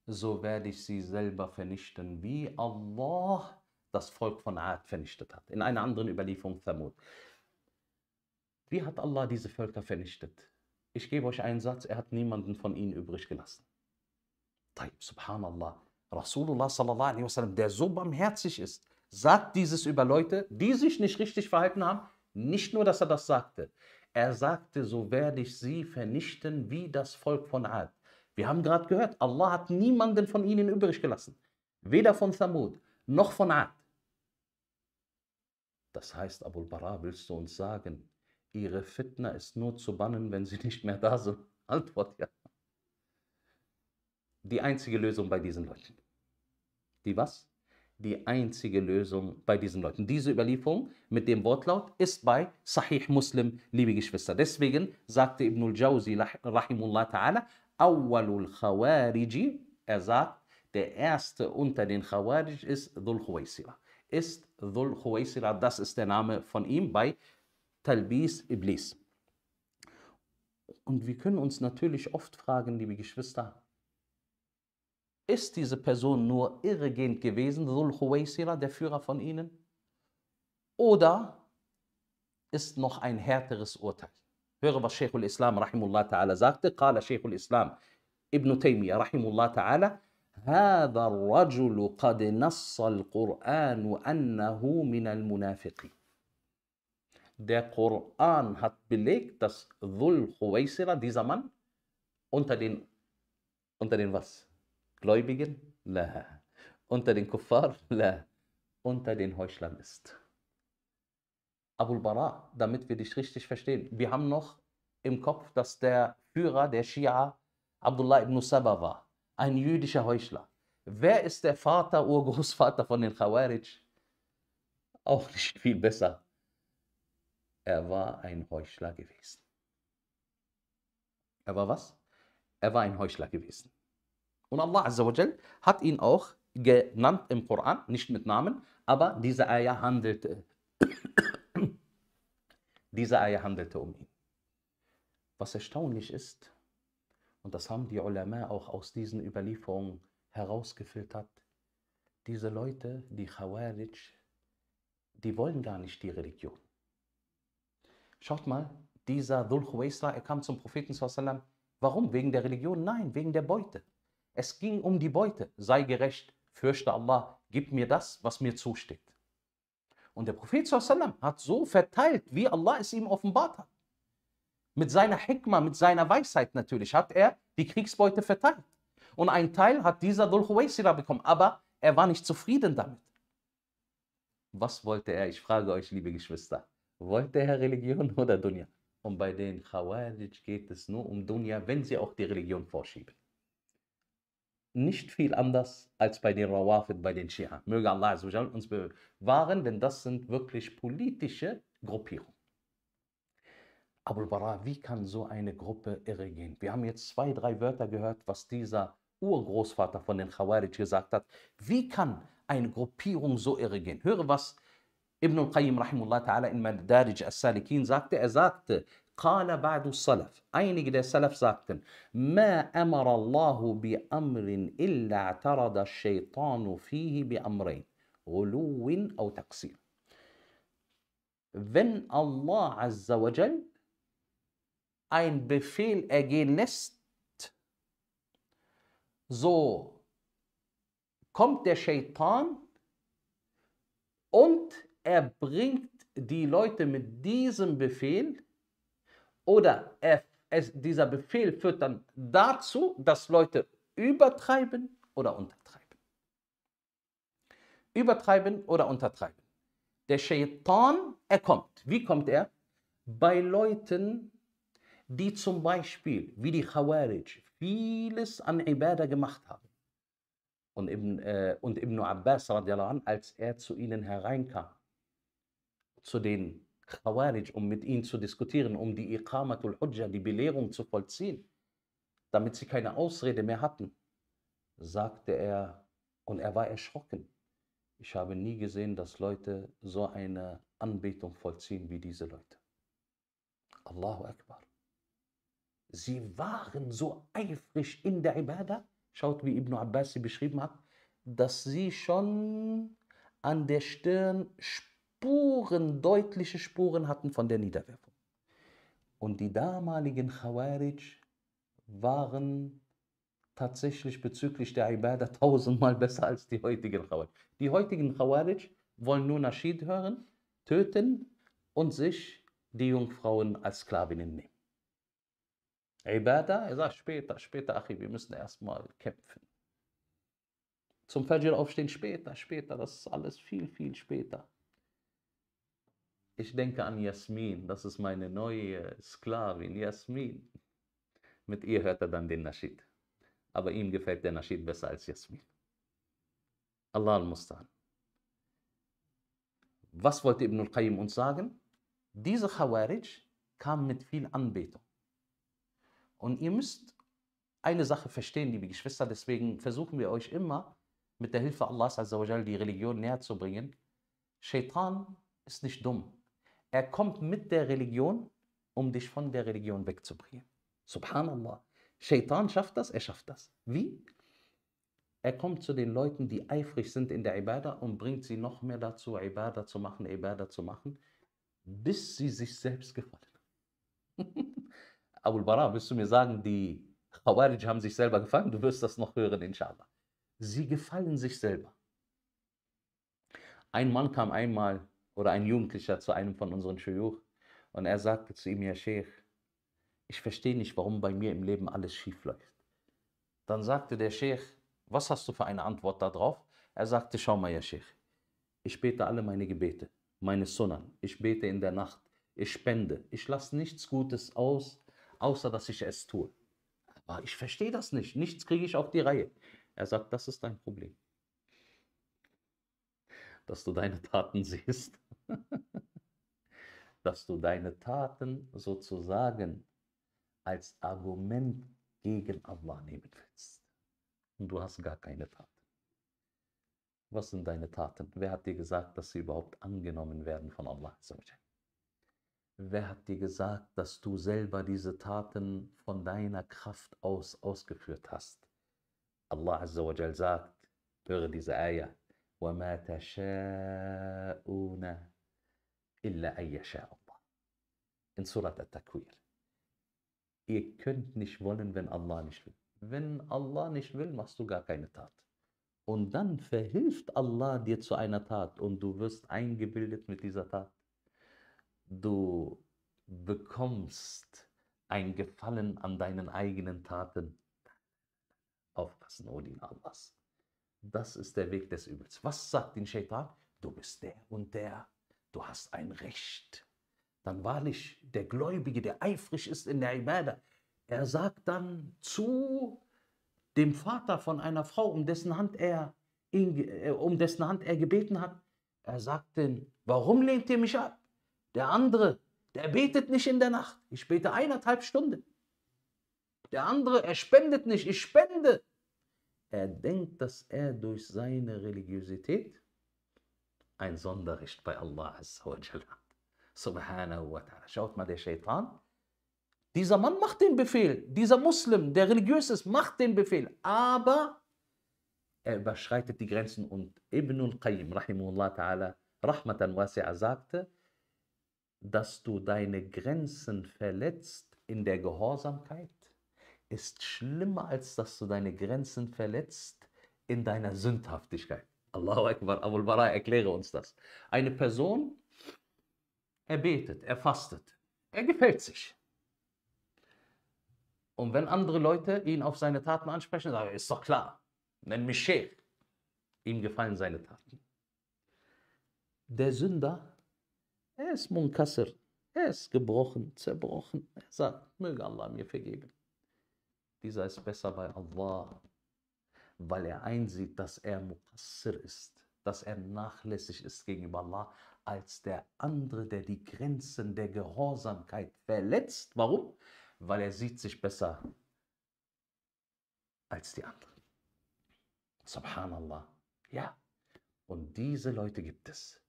so werde ich sie selber vernichten, wie Allah das Volk von Aad vernichtet hat. In einer anderen Überlieferung Thamud. Wie hat Allah diese Völker vernichtet? Ich gebe euch einen Satz, er hat niemanden von ihnen übrig gelassen. Taib, subhanallah. Rasulullah sallallahu alaihi wasallam, der so barmherzig ist, sagt dieses über Leute, die sich nicht richtig verhalten haben. Nicht nur, dass er das sagte. Er sagte, so werde ich sie vernichten wie das Volk von Ad. Wir haben gerade gehört, Allah hat niemanden von ihnen übrig gelassen. Weder von Thamud noch von Ad. Das heißt, Abul Bara, willst du uns sagen, ihre Fitna ist nur zu bannen, wenn sie nicht mehr da sind? Antwort ja. Die einzige Lösung bei diesen Leuten die was? Die einzige Lösung bei diesen Leuten. Diese Überlieferung mit dem Wortlaut ist bei Sahih Muslim, liebe Geschwister. Deswegen sagte Ibn al-Jawzi, rahimullah ta'ala, Awwalul Khawariji, er sagt, der erste unter den Khawarij ist Dhul Khuwaisira. Ist Dhul Khuwaisira, das ist der Name von ihm bei Talbis Iblis. Und wir können uns natürlich oft fragen, liebe Geschwister, ist diese Person nur irregehend gewesen, Dhul Huwaysira, der Führer von ihnen? Oder ist noch ein härteres Urteil? Höre, was Sheikh al Islam rahimullah ta'ala sagte. Qala Sheikhul Islam Ibn Taymiyyah rahimullah ta'ala. هذا الرجل قد نص القرآن أنه من المنافقين der Koran hat belegt, dass Dhul Huwaisira, dieser Mann, unter den, unter den was? Gläubigen? La. Unter den Kuffar? La. Unter den Heuchlern ist. Abul Bara, damit wir dich richtig verstehen. Wir haben noch im Kopf, dass der Führer der Shia Abdullah ibn Saba war, ein jüdischer Heuchler. Wer ist der Vater, Urgroßvater von den Khawarij? Auch nicht viel besser. Er war ein Heuchler gewesen. Er war was? Er war ein Heuchler gewesen. Und Allah Azzawajal hat ihn auch genannt im Koran, nicht mit Namen, aber diese Eier handelte. diese Ayah handelte um ihn. Was erstaunlich ist, und das haben die Ulama auch aus diesen Überlieferungen herausgefiltert, diese Leute, die Khawarij, die wollen gar nicht die Religion. Schaut mal, dieser Dhul Khuwaisra, er kam zum Propheten, warum? Wegen der Religion? Nein, wegen der Beute. Es ging um die Beute. Sei gerecht, fürchte Allah, gib mir das, was mir zusteht. Und der Prophet hat so verteilt, wie Allah es ihm offenbart hat. Mit seiner Hikma, mit seiner Weisheit natürlich, hat er die Kriegsbeute verteilt. Und ein Teil hat dieser Dul huwaysira bekommen, aber er war nicht zufrieden damit. Was wollte er? Ich frage euch, liebe Geschwister. Wollte er Religion oder Dunya? Und bei den Khawarij geht es nur um Dunya, wenn sie auch die Religion vorschieben nicht viel anders als bei den Rawafid, bei den Shia. Möge Allah uns bewahren, denn das sind wirklich politische Gruppierungen. Abul Bara, wie kann so eine Gruppe irre gehen? Wir haben jetzt zwei, drei Wörter gehört, was dieser Urgroßvater von den Khawarij gesagt hat. Wie kann eine Gruppierung so irre gehen? Höre, was Ibn al-Qayyim in Madarij al salikin sagte. Er sagte, قال بعض السلف أين قد السلف ساقتن ما أمر الله بأمر إلا اعترض الشيطان فيه بأمرين غلو أو تقصير Wenn Allah Azza wa Jal ein Befehl ergehen lässt, so kommt der Shaitan und er bringt die Leute mit diesem Befehl oder F. Es, dieser Befehl führt dann dazu, dass Leute übertreiben oder untertreiben. Übertreiben oder untertreiben. Der Shaitan, er kommt. Wie kommt er? Bei Leuten, die zum Beispiel, wie die Khawarij, vieles an Ibadah gemacht haben. Und Ibn, äh, und Ibn Abbas, als er zu ihnen hereinkam, zu den Khawarij, um mit ihnen zu diskutieren, um die Iqamatul Hujja, die Belehrung zu vollziehen, damit sie keine Ausrede mehr hatten, sagte er, und er war erschrocken. Ich habe nie gesehen, dass Leute so eine Anbetung vollziehen wie diese Leute. Allahu Akbar. Sie waren so eifrig in der Ibadah, schaut wie Ibn Abbas sie beschrieben hat, dass sie schon an der Stirn spürten, Spuren, deutliche Spuren hatten von der Niederwerfung. Und die damaligen Khawarij waren tatsächlich bezüglich der Ibadah tausendmal besser als die heutigen Khawarij. Die heutigen Khawarij wollen nur Naschid hören, töten und sich die Jungfrauen als Sklavinnen nehmen. Ibadah, er sagt später, später, Achi, wir müssen erstmal kämpfen. Zum Fajr aufstehen später, später, das ist alles viel, viel später ich denke an Jasmin, das ist meine neue Sklavin, Jasmin. Mit ihr hört er dann den Naschid. Aber ihm gefällt der Naschid besser als Jasmin. Allah al-Mustan. Was wollte Ibn al-Qayyim uns sagen? Diese Khawarij kam mit viel Anbetung. Und ihr müsst eine Sache verstehen, liebe Geschwister, deswegen versuchen wir euch immer mit der Hilfe Allahs die Religion näher zu bringen. Shaitan ist nicht dumm. Er kommt mit der Religion, um dich von der Religion wegzubringen. Subhanallah. Shaitan schafft das, er schafft das. Wie? Er kommt zu den Leuten, die eifrig sind in der Ibadah und bringt sie noch mehr dazu, Ibadah zu machen, Ibadah zu machen, bis sie sich selbst gefallen. Abul Bara, willst du mir sagen, die Khawarij haben sich selber gefallen? Du wirst das noch hören, inshallah. Sie gefallen sich selber. Ein Mann kam einmal oder ein Jugendlicher zu einem von unseren Shuyuch und er sagte zu ihm, ja Sheikh, ich verstehe nicht, warum bei mir im Leben alles schief läuft. Dann sagte der Sheikh, was hast du für eine Antwort darauf? Er sagte, schau mal, ja Sheikh, ich bete alle meine Gebete, meine Sunnan, ich bete in der Nacht, ich spende, ich lasse nichts Gutes aus, außer dass ich es tue. Aber ich verstehe das nicht, nichts kriege ich auf die Reihe. Er sagt, das ist dein Problem dass du deine Taten siehst. dass du deine Taten sozusagen als Argument gegen Allah nehmen willst. Und du hast gar keine Taten. Was sind deine Taten? Wer hat dir gesagt, dass sie überhaupt angenommen werden von Allah? Wer hat dir gesagt, dass du selber diese Taten von deiner Kraft aus ausgeführt hast? Allah Azza wa sagt, höre diese Eier. وما تشاءون إلا أن يشاء الله in Surat al-Takwir ihr könnt nicht wollen, wenn Allah nicht will. Wenn Allah nicht will, machst du gar keine Tat. Und dann verhilft Allah dir zu einer Tat und du wirst eingebildet mit dieser Tat. Du bekommst ein Gefallen an deinen eigenen Taten. Aufpassen, Odin Allahs. Das ist der Weg des Übels. Was sagt den Shaitan? Du bist der und der. Du hast ein Recht. Dann wahrlich, der Gläubige, der eifrig ist in der Ibadah, er sagt dann zu dem Vater von einer Frau, um dessen Hand er, äh, um dessen Hand er gebeten hat, er sagt denn, warum lehnt ihr mich ab? Der andere, der betet nicht in der Nacht. Ich bete eineinhalb Stunden. Der andere, er spendet nicht. Ich spende er denkt, dass er durch seine Religiosität ein Sonderrecht bei Allah hat. Subhanahu wa ta'ala. Schaut mal, der Shaitan. Dieser Mann macht den Befehl. Dieser Muslim, der religiös ist, macht den Befehl. Aber er überschreitet die Grenzen. Und Ibn al-Qayyim, rahimullah ta'ala, rahmatan wasi'a, sagte, dass du deine Grenzen verletzt in der Gehorsamkeit ist schlimmer, als dass du deine Grenzen verletzt in deiner Sündhaftigkeit. Allahu Akbar, Abul Bara, erkläre uns das. Eine Person, er betet, er fastet, er gefällt sich. Und wenn andere Leute ihn auf seine Taten ansprechen, sagen, ist doch klar, nenn mich Sheikh. Ihm gefallen seine Taten. Der Sünder, er ist Munkassir, er ist gebrochen, zerbrochen. Er sagt, möge Allah mir vergeben. Dieser ist besser bei Allah, weil er einsieht, dass er Muqassir ist, dass er nachlässig ist gegenüber Allah, als der andere, der die Grenzen der Gehorsamkeit verletzt. Warum? Weil er sieht sich besser als die anderen. Subhanallah. Ja. Und diese Leute gibt es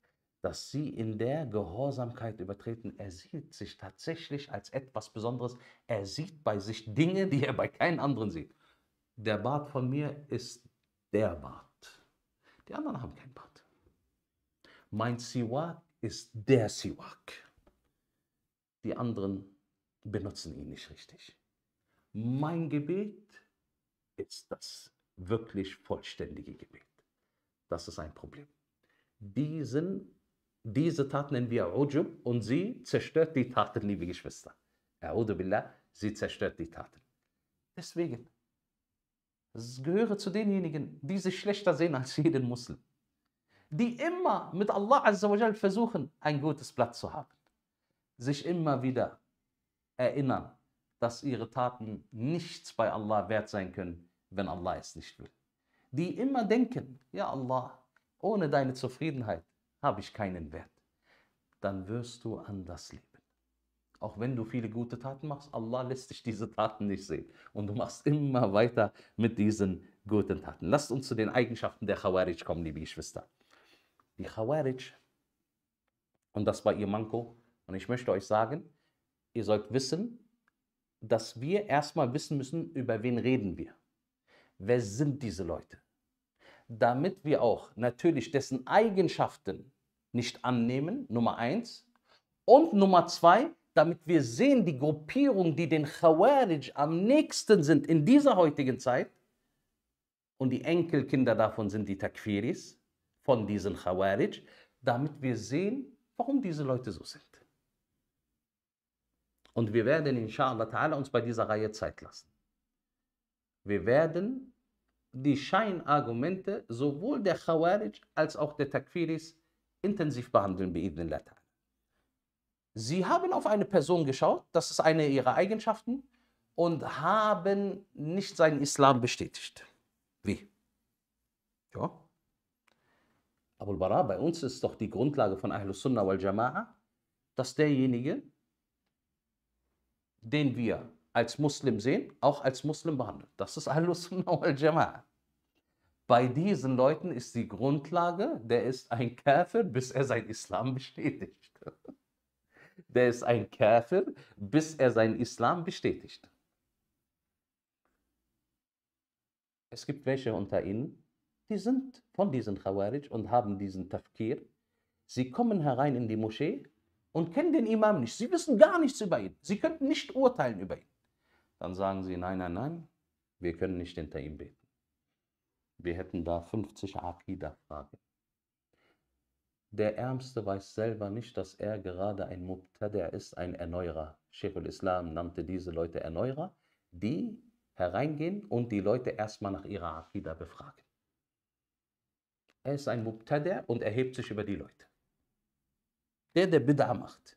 dass sie in der Gehorsamkeit übertreten. Er sieht sich tatsächlich als etwas Besonderes. Er sieht bei sich Dinge, die er bei keinem anderen sieht. Der Bart von mir ist der Bart. Die anderen haben keinen Bart. Mein Siwak ist der Siwak. Die anderen benutzen ihn nicht richtig. Mein Gebet ist das wirklich vollständige Gebet. Das ist ein Problem. Diesen diese Tat nennen wir Ujub und sie zerstört die Taten, liebe Geschwister. A'udhu Billah, sie zerstört die Taten. Deswegen, es gehöre zu denjenigen, die sich schlechter sehen als jeden Muslim. Die immer mit Allah Azzawajal versuchen, ein gutes Blatt zu haben. Sich immer wieder erinnern, dass ihre Taten nichts bei Allah wert sein können, wenn Allah es nicht will. Die immer denken, ja Allah, ohne deine Zufriedenheit habe ich keinen Wert. Dann wirst du anders leben. Auch wenn du viele gute Taten machst, Allah lässt dich diese Taten nicht sehen. Und du machst immer weiter mit diesen guten Taten. Lasst uns zu den Eigenschaften der Khawarij kommen, liebe Geschwister. Die Khawarij, und das war ihr Manko, und ich möchte euch sagen, ihr sollt wissen, dass wir erstmal wissen müssen, über wen reden wir. Wer sind diese Leute? Damit wir auch natürlich dessen Eigenschaften nicht annehmen, Nummer eins. Und Nummer zwei, damit wir sehen, die Gruppierung, die den Khawarij am nächsten sind in dieser heutigen Zeit, und die Enkelkinder davon sind die Takfiris von diesen Khawarij, damit wir sehen, warum diese Leute so sind. Und wir werden inshallah ta'ala uns bei dieser Reihe Zeit lassen. Wir werden die Scheinargumente sowohl der Khawarij als auch der Takfiris intensiv behandeln, bi'idnillah ta'ala. Sie haben auf eine Person geschaut, das ist eine ihrer Eigenschaften, und haben nicht seinen Islam bestätigt. Wie? Ja. Abul Bara, bei uns ist doch die Grundlage von Ahlus Sunnah wal Jama'a, dass derjenige, den wir als Muslim sehen, auch als Muslim behandelt. Das ist Ahlus Sunnah wal Jama'a. Bei diesen Leuten ist die Grundlage, der ist ein Käfer, bis er sein Islam bestätigt. Der ist ein Käfer, bis er sein Islam bestätigt. Es gibt welche unter ihnen, die sind von diesen Khawarij und haben diesen Tafkir. Sie kommen herein in die Moschee und kennen den Imam nicht. Sie wissen gar nichts über ihn. Sie könnten nicht urteilen über ihn. Dann sagen sie, nein, nein, nein, wir können nicht hinter ihm beten. Wir hätten da 50 Aqidah-Fragen. Der Ärmste weiß selber nicht, dass er gerade ein Mubtada ist, ein Erneuerer. Sheikh al-Islam nannte diese Leute Erneuerer, die hereingehen und die Leute erstmal nach ihrer Aqidah befragen. Er ist ein Mubtada und erhebt sich über die Leute. Der, der Bid'a macht.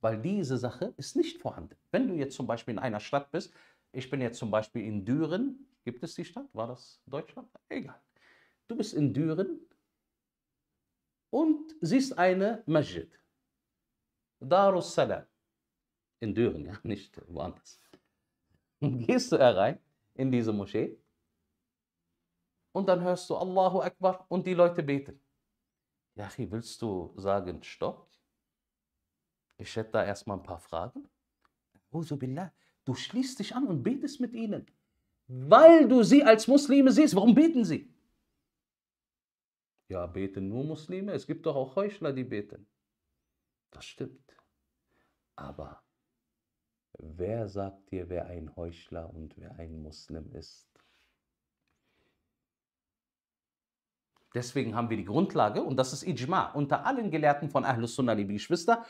Weil diese Sache ist nicht vorhanden. Wenn du jetzt zum Beispiel in einer Stadt bist, ich bin jetzt zum Beispiel in Düren Gibt es die Stadt? War das Deutschland? Egal. Du bist in Düren und siehst eine Masjid. Darus Salam. In Düren, ja, nicht woanders. Gehst du herein in diese Moschee und dann hörst du Allahu Akbar und die Leute beten. Ja, willst du sagen, stopp? Ich hätte da erstmal ein paar Fragen. Du schließt dich an und betest mit ihnen. Weil du sie als Muslime siehst, warum beten sie? Ja, beten nur Muslime. Es gibt doch auch Heuchler, die beten. Das stimmt. Aber wer sagt dir, wer ein Heuchler und wer ein Muslim ist? Deswegen haben wir die Grundlage und das ist Ijma. Unter allen Gelehrten von Ahlus Sunnah, liebe Geschwister,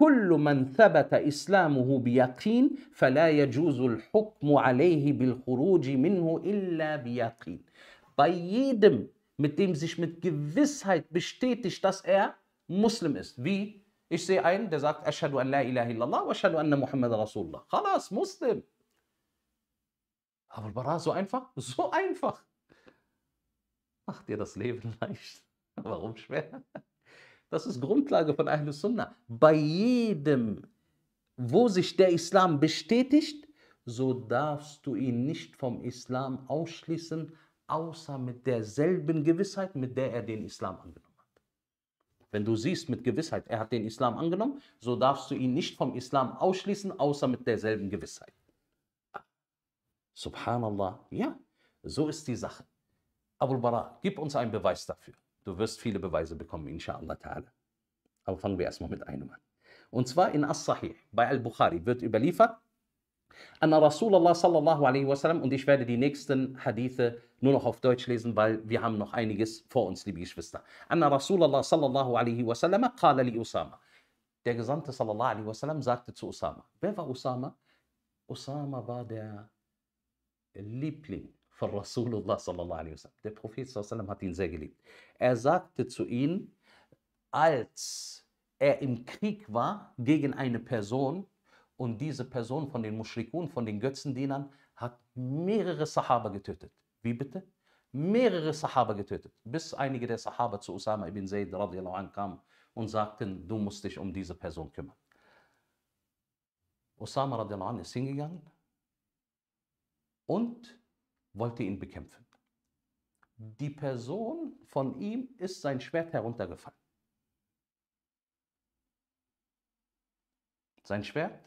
كل من ثبت اسلامه بيقين فلا يجوز الحكم عليه بالخروج منه الا بيقين bei jedem mit dem sich mit Gewissheit bestätigt dass er Muslim ist wie ich sehe einen der sagt ashhadu an la ilaha illallah wa ashhadu anna muhammad rasulullah خلاص Muslim aber Bara so einfach so einfach macht dir das Leben leicht warum schwer Das ist Grundlage von Ahlus Sunnah. Bei jedem, wo sich der Islam bestätigt, so darfst du ihn nicht vom Islam ausschließen, außer mit derselben Gewissheit, mit der er den Islam angenommen hat. Wenn du siehst mit Gewissheit, er hat den Islam angenommen, so darfst du ihn nicht vom Islam ausschließen, außer mit derselben Gewissheit. Subhanallah, ja, so ist die Sache. Abu Bara, gib uns einen Beweis dafür. Du wirst viele Beweise bekommen, inshallah ta'ala. Aber fangen wir erstmal mit einem an. Und zwar in As-Sahih, bei Al-Bukhari wird überliefert, an Rasulullah sallallahu alaihi wasallam und ich werde die nächsten Hadithe nur noch auf Deutsch lesen, weil wir haben noch einiges vor uns, liebe Geschwister. An Rasulullah sallallahu alaihi wasallam qala li Usama. Der Gesandte sallallahu alaihi wasallam sagte zu Usama. Wer war Usama? Usama war der Liebling von Rasulullah sallallahu alaihi wasallam. Der Prophet sallallahu alaihi wasallam hat ihn sehr geliebt. Er sagte zu ihm, als er im Krieg war gegen eine Person und diese Person von den Mushrikun, von den Götzendienern, hat mehrere Sahaba getötet. Wie bitte? Mehrere Sahaba getötet, bis einige der Sahaba zu Usama ibn Zayd radiallahu anh kamen und sagten, du musst dich um diese Person kümmern. Usama radiallahu anh ist hingegangen und wollte ihn bekämpfen. Die Person von ihm ist sein Schwert heruntergefallen. Sein Schwert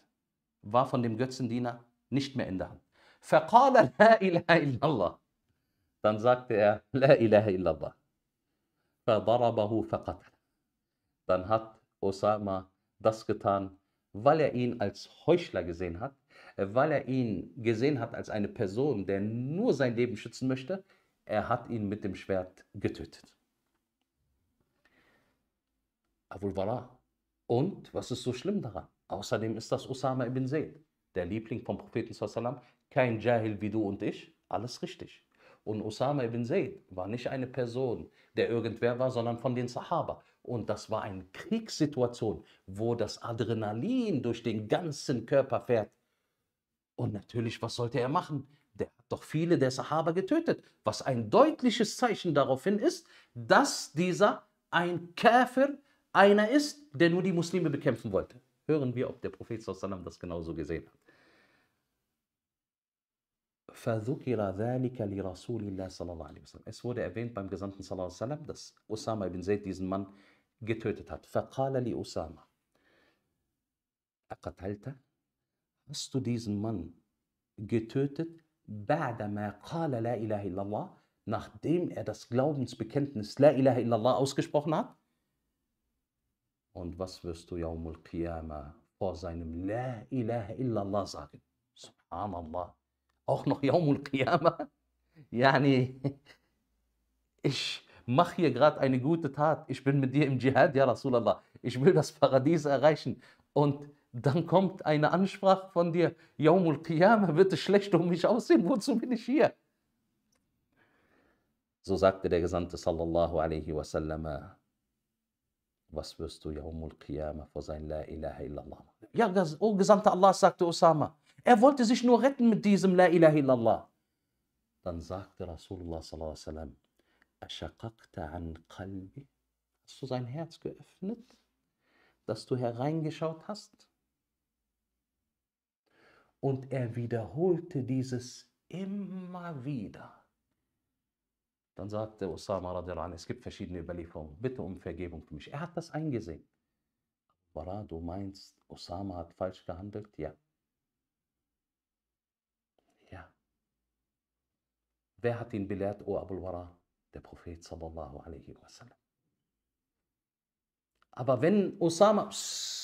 war von dem Götzendiener nicht mehr in der Hand. فقال لا إله إلا الله dann sagte er لا إله إلا الله فضربه فقتل dann hat Osama das getan, weil er ihn als Heuchler gesehen hat weil er ihn gesehen hat als eine Person, der nur sein Leben schützen möchte, er hat ihn mit dem Schwert getötet. Abul ah, Bara. Und was ist so schlimm daran? Außerdem ist das Osama ibn Zayd, der Liebling vom Propheten sallam, kein Jahil wie du und ich, alles richtig. Und Osama ibn Zayd war nicht eine Person, der irgendwer war, sondern von den Sahaba. Und das war eine Kriegssituation, wo das Adrenalin durch den ganzen Körper fährt und natürlich, was sollte er machen? Der hat doch viele der Sahaba getötet, was ein deutliches Zeichen daraufhin ist, dass dieser ein Käfer einer ist, der nur die Muslime bekämpfen wollte. Hören wir, ob der Prophet das genauso gesehen hat. Es wurde erwähnt beim Gesandten, dass Osama ibn Zayd diesen Mann getötet hat. فقال لأسامة أقتلته hast du diesen Mann getötet, nachdem er das Glaubensbekenntnis La ilaha illallah ausgesprochen hat? Und was wirst du Yawmul Qiyamah vor seinem La ilaha illallah sagen? Subhanallah. Auch noch Yawmul Qiyamah? Yani, ich mache hier gerade eine gute Tat. Ich bin mit dir im Dschihad, ja Rasulallah. Ich will das Paradies erreichen. Und dann kommt eine Ansprache von dir, Yaumul Qiyamah wird es schlecht um mich aussehen, wozu bin ich hier? So sagte der Gesandte sallallahu alaihi wasallam, was wirst du Yaumul Qiyamah vor sein La ilaha illallah? Ja, o Gesandte Allah, sagte Osama, er wollte sich nur retten mit diesem La ilaha illallah. Dann sagte Rasulullah sallallahu alaihi wasallam, Ashaqaqta an qalbi? Hast du sein Herz geöffnet, dass du hereingeschaut hast? Und er wiederholte dieses immer wieder. Dann sagte Osama Radiran, es gibt verschiedene Überlieferungen, bitte um Vergebung für mich. Er hat das eingesehen. Bara, du meinst, Osama hat falsch gehandelt? Ja. Ja. Wer hat ihn belehrt, O Abul Wara? Der Prophet sallallahu alaihi wasallam. Aber wenn Osama, pss,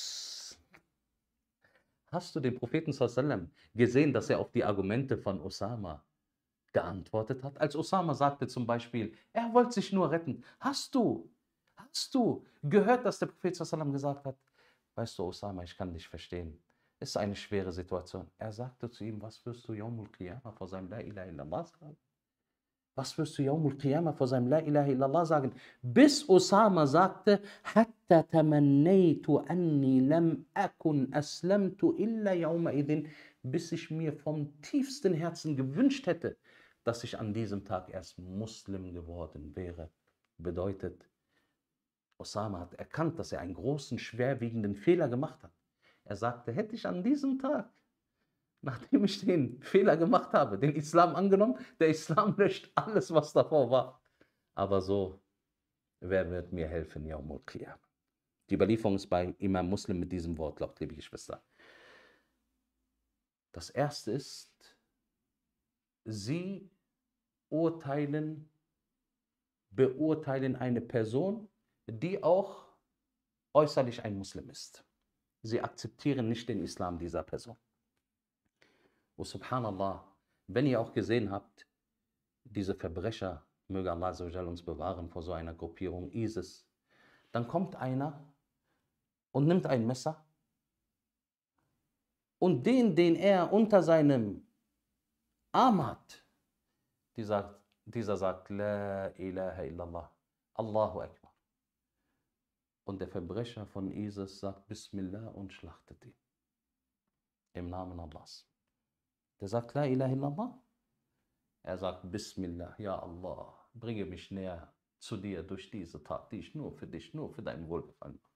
hast du den Propheten sallam, gesehen, dass er auf die Argumente von Osama geantwortet hat? Als Osama sagte zum Beispiel, er wollte sich nur retten. Hast du, hast du gehört, dass der Prophet sallam gesagt hat, weißt du Osama, ich kann dich verstehen. Es Ist eine schwere Situation. Er sagte zu ihm, was wirst du Yawmul Qiyamah vor seinem La ilaha illallah sagen? Was wirst du Yawmul Qiyamah vor seinem La ilaha illallah sagen? Bis Osama sagte, Hatta tamannaytu anni lam akun aslamtu illa yawma idin, bis ich mir vom tiefsten Herzen gewünscht hätte, dass ich an diesem Tag erst Muslim geworden wäre. Bedeutet, Osama hat erkannt, dass er einen großen, schwerwiegenden Fehler gemacht hat. Er sagte, hätte ich an diesem Tag nachdem ich den Fehler gemacht habe, den Islam angenommen, der Islam löscht alles, was davor war. Aber so, wer wird mir helfen, Yaumul Qiyam? Die Überlieferung ist bei immer Muslim mit diesem Wortlaut, liebe Geschwister. Das erste ist, sie urteilen, beurteilen eine Person, die auch äußerlich ein Muslim ist. Sie akzeptieren nicht den Islam dieser Person. Und subhanallah, wenn ihr auch gesehen habt, diese Verbrecher, möge Allah uns bewahren vor so einer Gruppierung ISIS, dann kommt einer und nimmt ein Messer und den, den er unter seinem Arm hat, dieser, dieser sagt, La ilaha illallah, Allahu Akbar. Und der Verbrecher von ISIS sagt Bismillah und schlachtet ihn. Im Namen Allahs. Der sagt La ilaha illallah. Er sagt Bismillah, ja Allah, bringe mich näher zu dir durch diese Tat, die ich nur für dich, nur für dein Wohlgefallen mache.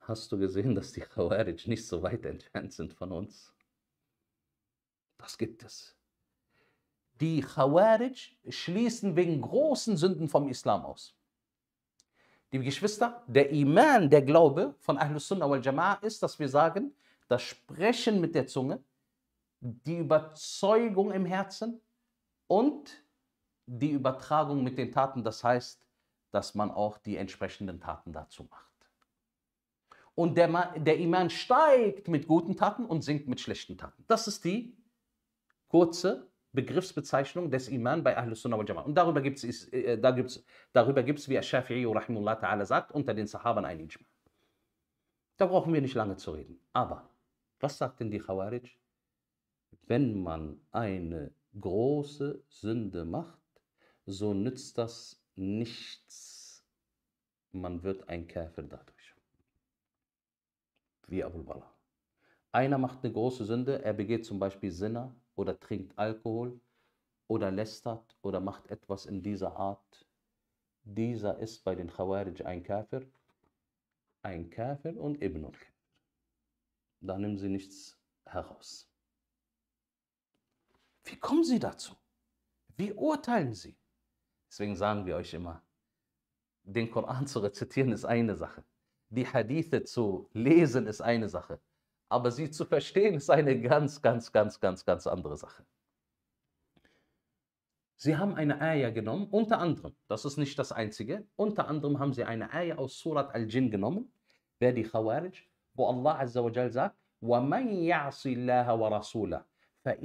Hast du gesehen, dass die Khawarij nicht so weit entfernt sind von uns? Das gibt es. Die Khawarij schließen wegen großen Sünden vom Islam aus. Liebe Geschwister, der Iman, der Glaube von Ahlus Sunnah wal Jama'ah ist, dass wir sagen, das Sprechen mit der Zunge, die Überzeugung im Herzen und die Übertragung mit den Taten. Das heißt, dass man auch die entsprechenden Taten dazu macht. Und der, der Iman steigt mit guten Taten und sinkt mit schlechten Taten. Das ist die kurze Begriffsbezeichnung des Iman bei Ahlus Sunnah wal Jama'ah. Und darüber gibt es, äh, äh, da gibt's, darüber gibt's, wie Al-Shafi'i rahimullah ta'ala sagt, unter den Sahabern ein Ijma. Da brauchen wir nicht lange zu reden. Aber was sagt denn die Khawarij? wenn man eine große Sünde macht, so nützt das nichts. Man wird ein Käfer dadurch. Wie Abu Bala. Einer macht eine große Sünde, er begeht zum Beispiel Sinner oder trinkt Alkohol oder lästert oder macht etwas in dieser Art. Dieser ist bei den Khawarij ein Käfer, ein Käfer und Ibn al-Käfer. Da nehmen sie nichts heraus. Wie kommen Sie dazu? Wie urteilen Sie? Deswegen sagen wir euch immer, den Koran zu rezitieren ist eine Sache. Die Hadithe zu lesen ist eine Sache. Aber sie zu verstehen ist eine ganz, ganz, ganz, ganz, ganz andere Sache. Sie haben eine Ayah genommen, unter anderem, das ist nicht das Einzige, unter anderem haben sie eine Ayah aus Surat al-Jinn genommen, wer die Khawarij, wo Allah Azza wa Jal sagt, وَمَنْ يَعْصِ اللَّهَ وَرَسُولَهُ Wer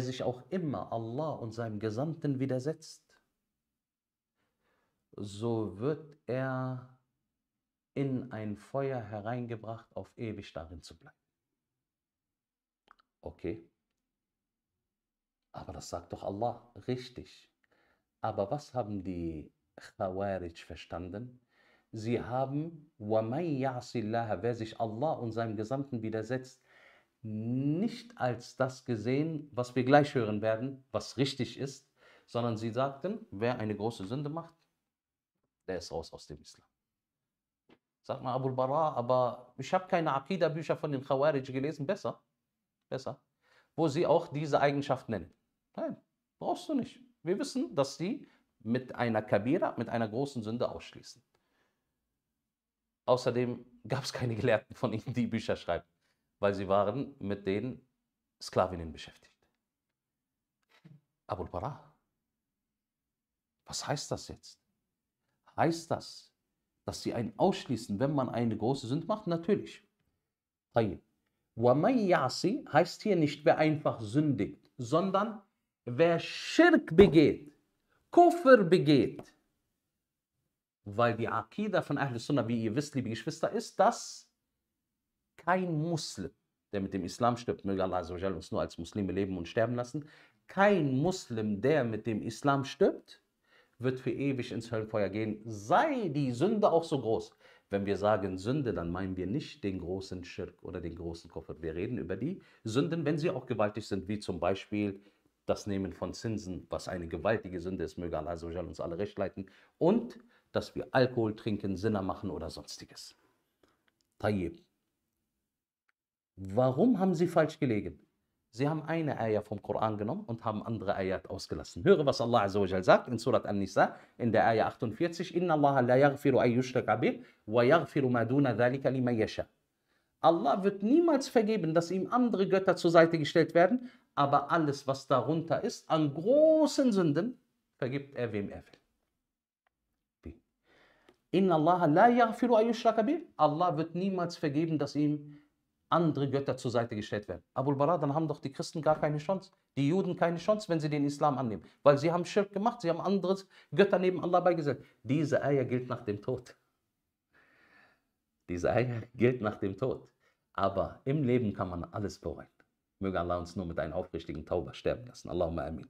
sich auch immer Allah und seinem Gesandten widersetzt, so wird er in ein Feuer hereingebracht, auf ewig darin zu bleiben. Okay. Aber das sagt doch Allah, richtig. Aber was haben die Khawarij verstanden? Sie haben, wer sich Allah und seinem Gesandten widersetzt, nicht als das gesehen, was wir gleich hören werden, was richtig ist, sondern sie sagten, wer eine große Sünde macht, der ist raus aus dem Islam. Sag mal Abu Bara, aber ich habe keine Aqidah-Bücher von den Khawarij gelesen, besser, besser, wo sie auch diese Eigenschaft nennen. Nein, brauchst du nicht. Wir wissen, dass sie mit einer Kabira, mit einer großen Sünde ausschließen. Außerdem gab es keine Gelehrten von ihnen, die Bücher schreiben, weil sie waren mit den Sklavinnen beschäftigt. Abul Bara. Was heißt das jetzt? Heißt das, dass sie einen ausschließen, wenn man eine große Sünde macht? Natürlich. Wamayasi heißt hier nicht, wer einfach sündigt, sondern wer Schirk begeht, Koffer begeht, weil die Akida von Ahl Sunnah, wie ihr wisst, liebe Geschwister, ist, dass kein Muslim, der mit dem Islam stirbt, möge Allah uns nur als Muslime leben und sterben lassen, kein Muslim, der mit dem Islam stirbt, wird für ewig ins Höllenfeuer gehen, sei die Sünde auch so groß. Wenn wir sagen Sünde, dann meinen wir nicht den großen Schirk oder den großen Koffer. Wir reden über die Sünden, wenn sie auch gewaltig sind, wie zum Beispiel das Nehmen von Zinsen, was eine gewaltige Sünde ist, möge Allah uns alle recht leiten, und dass wir Alkohol trinken, Sinner machen oder sonstiges. Tayyib. Warum haben sie falsch gelegen? Sie haben eine Ayah vom Koran genommen und haben andere Ayat ausgelassen. Höre, was Allah Azza sagt in Surat An-Nisa in der Ayah 48. Inna Allah la yaghfiru ayyushraka bih wa yaghfiru maduna dhalika liman yasha. Allah wird niemals vergeben, dass ihm andere Götter zur Seite gestellt werden, aber alles, was darunter ist, an großen Sünden, vergibt er, wem er will. Allah wird niemals vergeben, dass ihm andere Götter zur Seite gestellt werden. Abul Barah, dann haben doch die Christen gar keine Chance, die Juden keine Chance, wenn sie den Islam annehmen, weil sie haben Schirk gemacht, sie haben andere Götter neben Allah beigesetzt. Diese Eier gilt nach dem Tod. Diese Eier gilt nach dem Tod. Aber im Leben kann man alles bereuen. Möge Allah uns nur mit einem aufrichtigen Tauber sterben lassen. Allahumma amin.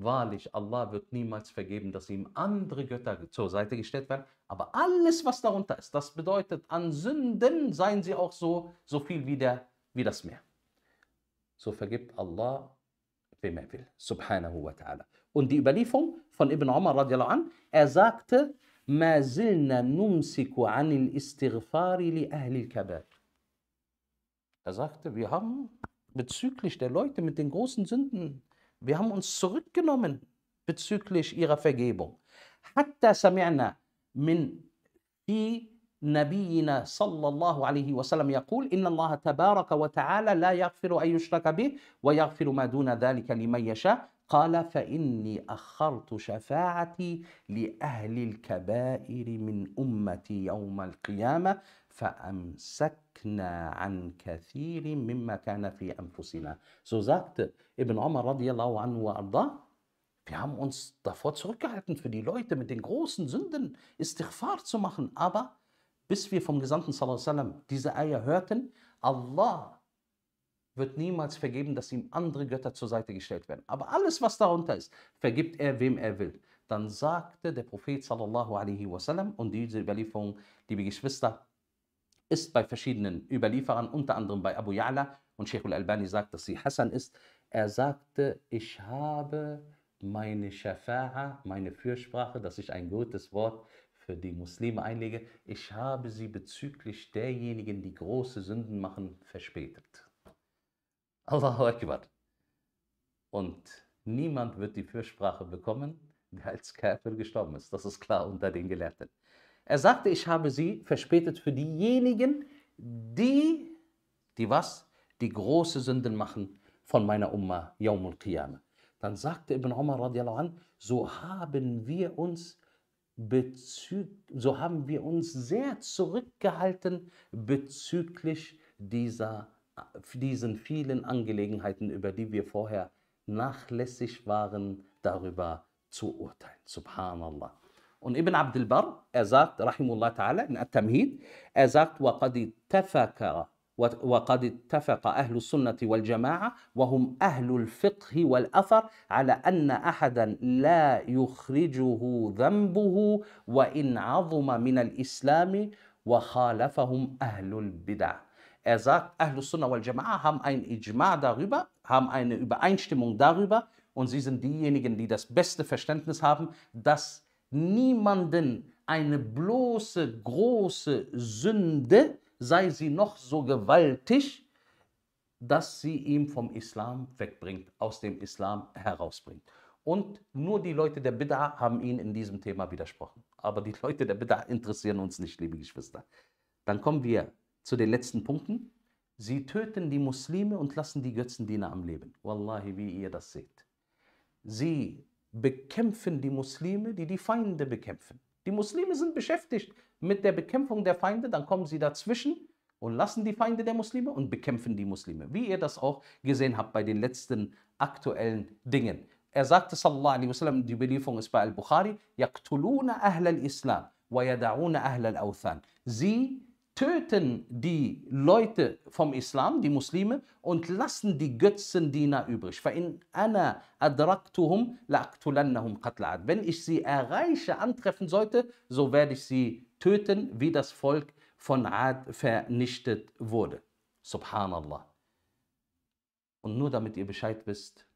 Wahrlich, Allah wird niemals vergeben, dass ihm andere Götter zur Seite gestellt werden. Aber alles, was darunter ist, das bedeutet, an Sünden seien sie auch so, so viel wie, der, wie das Meer. So vergibt Allah, wem er will. Subhanahu wa ta'ala. Und die Überlieferung von Ibn Umar radiallahu an, er sagte, Er sagte, wir haben bezüglich der Leute mit den großen Sünden Wir haben uns zurückgenommen bezüglich ihrer Vergebung. Hatta سمعنا من fi نبينا صلى الله عليه وسلم يقول إن الله تبارك وتعالى لا يغفر أن يشرك به ويغفر ما دون ذلك لمن يشاء قال فاني اخرت شفاعتي لاهل الكبائر من امتي يوم القيامه فامسكنا عن كثير مما كان في anfusina. So sagte Ibn رضي الله عنه arda, wir haben uns davor zurückgehalten, für die Leute mit den großen Sünden Istighfar zu machen. Aber bis wir vom Gesandten sallam diese Eier hörten, Allah wird niemals vergeben, dass ihm andere Götter zur Seite gestellt werden. Aber alles, was darunter ist, vergibt er, wem er will. Dann sagte der Prophet sallallahu alaihi wasallam, und diese Überlieferung, liebe Geschwister, ist bei verschiedenen Überlieferern, unter anderem bei Abu Ya'la, und Sheikh al-Albani sagt, dass sie Hassan ist, er sagte, ich habe meine Schafa'a, meine Fürsprache, dass ich ein gutes Wort für die Muslime einlege, ich habe sie bezüglich derjenigen, die große Sünden machen, verspätet. Allahu Akbar. Und niemand wird die Fürsprache bekommen, der als Käfer gestorben ist. Das ist klar unter den Gelehrten. Er sagte, ich habe sie verspätet für diejenigen, die, die was? Die große Sünden machen von meiner Umma, Yawmul Qiyamah. Dann sagte Ibn Umar radiallahu an, so haben wir uns so haben wir uns sehr zurückgehalten bezüglich dieser diesen vielen Angelegenheiten, über die wir vorher nachlässig waren, darüber zu urteilen. Subhanallah. Und Ibn Abdul Barr, er sagt, Rahimullah Ta'ala, in At-Tamhid, er sagt, وَقَدِ اتَّفَكَ وقد اتفق أهل السنة والجماعة وهم أهل الفقه والأثر على أن أحدا لا يخرجه ذنبه وإن عظم من الإسلام وخالفهم أهل البدع Er sagt, Ahlus Sunnah wal Jama'a haben ein Ijma darüber, haben eine Übereinstimmung darüber und sie sind diejenigen, die das beste Verständnis haben, dass niemanden eine bloße große Sünde, sei sie noch so gewaltig, dass sie ihm vom Islam wegbringt, aus dem Islam herausbringt. Und nur die Leute der Bid'a haben ihn in diesem Thema widersprochen. Aber die Leute der Bid'a interessieren uns nicht, liebe Geschwister. Dann kommen wir zu den letzten Punkten. Sie töten die Muslime und lassen die Götzendiener am Leben. Wallahi, wie ihr das seht. Sie bekämpfen die Muslime, die die Feinde bekämpfen. Die Muslime sind beschäftigt mit der Bekämpfung der Feinde, dann kommen sie dazwischen und lassen die Feinde der Muslime und bekämpfen die Muslime. Wie ihr das auch gesehen habt bei den letzten aktuellen Dingen. Er sagte, sallallahu alaihi wasallam, die Belieferung ist bei Al-Bukhari, يَقْتُلُونَ أَهْلَ الْإِسْلَامِ وَيَدَعُونَ أَهْلَ الْأَوْثَانِ Sie töten die Leute vom Islam, die Muslime, und lassen die Götzendiener übrig. Wenn ich sie erreiche, antreffen sollte, so werde ich sie töten, wie das Volk von Ad vernichtet wurde. Subhanallah. Und nur damit ihr Bescheid wisst,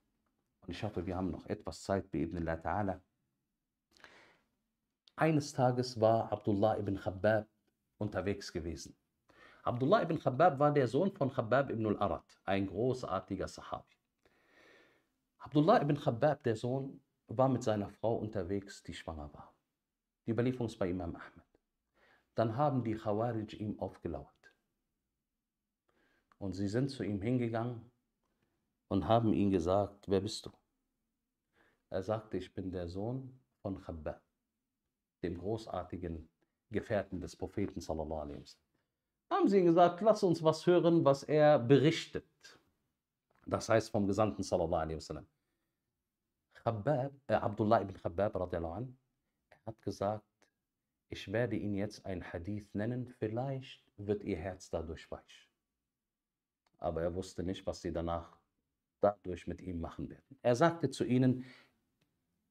und ich hoffe, wir haben noch etwas Zeit, bi'ibnillah ta'ala. Eines Tages war Abdullah ibn Khabbab unterwegs gewesen. Abdullah ibn Khabbab war der Sohn von Khabbab ibn al-Arad, ein großartiger Sahabi. Abdullah ibn Khabbab, der Sohn, war mit seiner Frau unterwegs, die schwanger war. Die Überlieferung ist bei Imam Ahmed. Dann haben die Khawarij ihm aufgelauert. Und sie sind zu ihm hingegangen und haben ihm gesagt, wer bist du? Er sagte, ich bin der Sohn von Khabbab, dem großartigen Gefährten des Propheten sallallahu alaihi wasallam. Haben sie gesagt, lass uns was hören, was er berichtet. Das heißt vom Gesandten sallallahu alaihi wasallam. äh, Abdullah ibn Khabbab an, hat gesagt, ich werde ihn jetzt ein Hadith nennen, vielleicht wird Ihr Herz dadurch weich. Aber er wusste nicht, was sie danach dadurch mit ihm machen werden. Er sagte zu ihnen,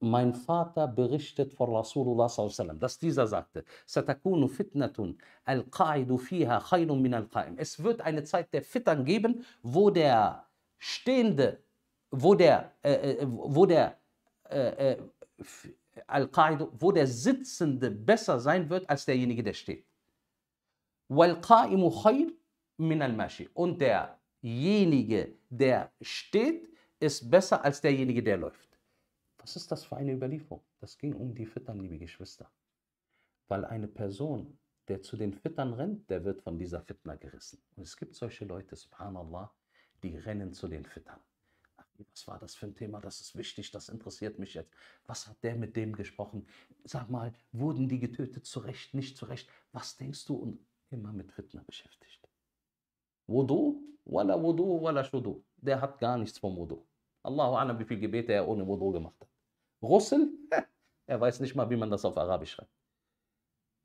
mein Vater berichtet von Rasulullah sallam, dass dieser sagte, Satakunu fitnatun al fiha khayrun min al-qa'im. Es wird eine Zeit der Fittern geben, wo der Stehende, wo der, äh, äh wo der, äh, äh al wo der Sitzende besser sein wird als derjenige, der steht. Wal-Qa'imu khayr min al-Mashi. Und derjenige, der steht, ist besser als derjenige, der läuft. Was ist das für eine Überlieferung? Das ging um die Fittern, liebe Geschwister. Weil eine Person, der zu den Fittern rennt, der wird von dieser Fitna gerissen. Und es gibt solche Leute, subhanallah, die rennen zu den Fittern. was war das für ein Thema? Das ist wichtig, das interessiert mich jetzt. Was hat der mit dem gesprochen? Sag mal, wurden die getötet? Zu Recht, nicht zu Recht? Was denkst du? Und immer mit Fitna beschäftigt. Wudu, wala Wudu, wala Shudu. Der hat gar nichts vom Wudu. Allahu Alam, wie viele Gebete er ohne Wudu gemacht hat. Russen, Er weiß nicht mal, wie man das auf Arabisch schreibt.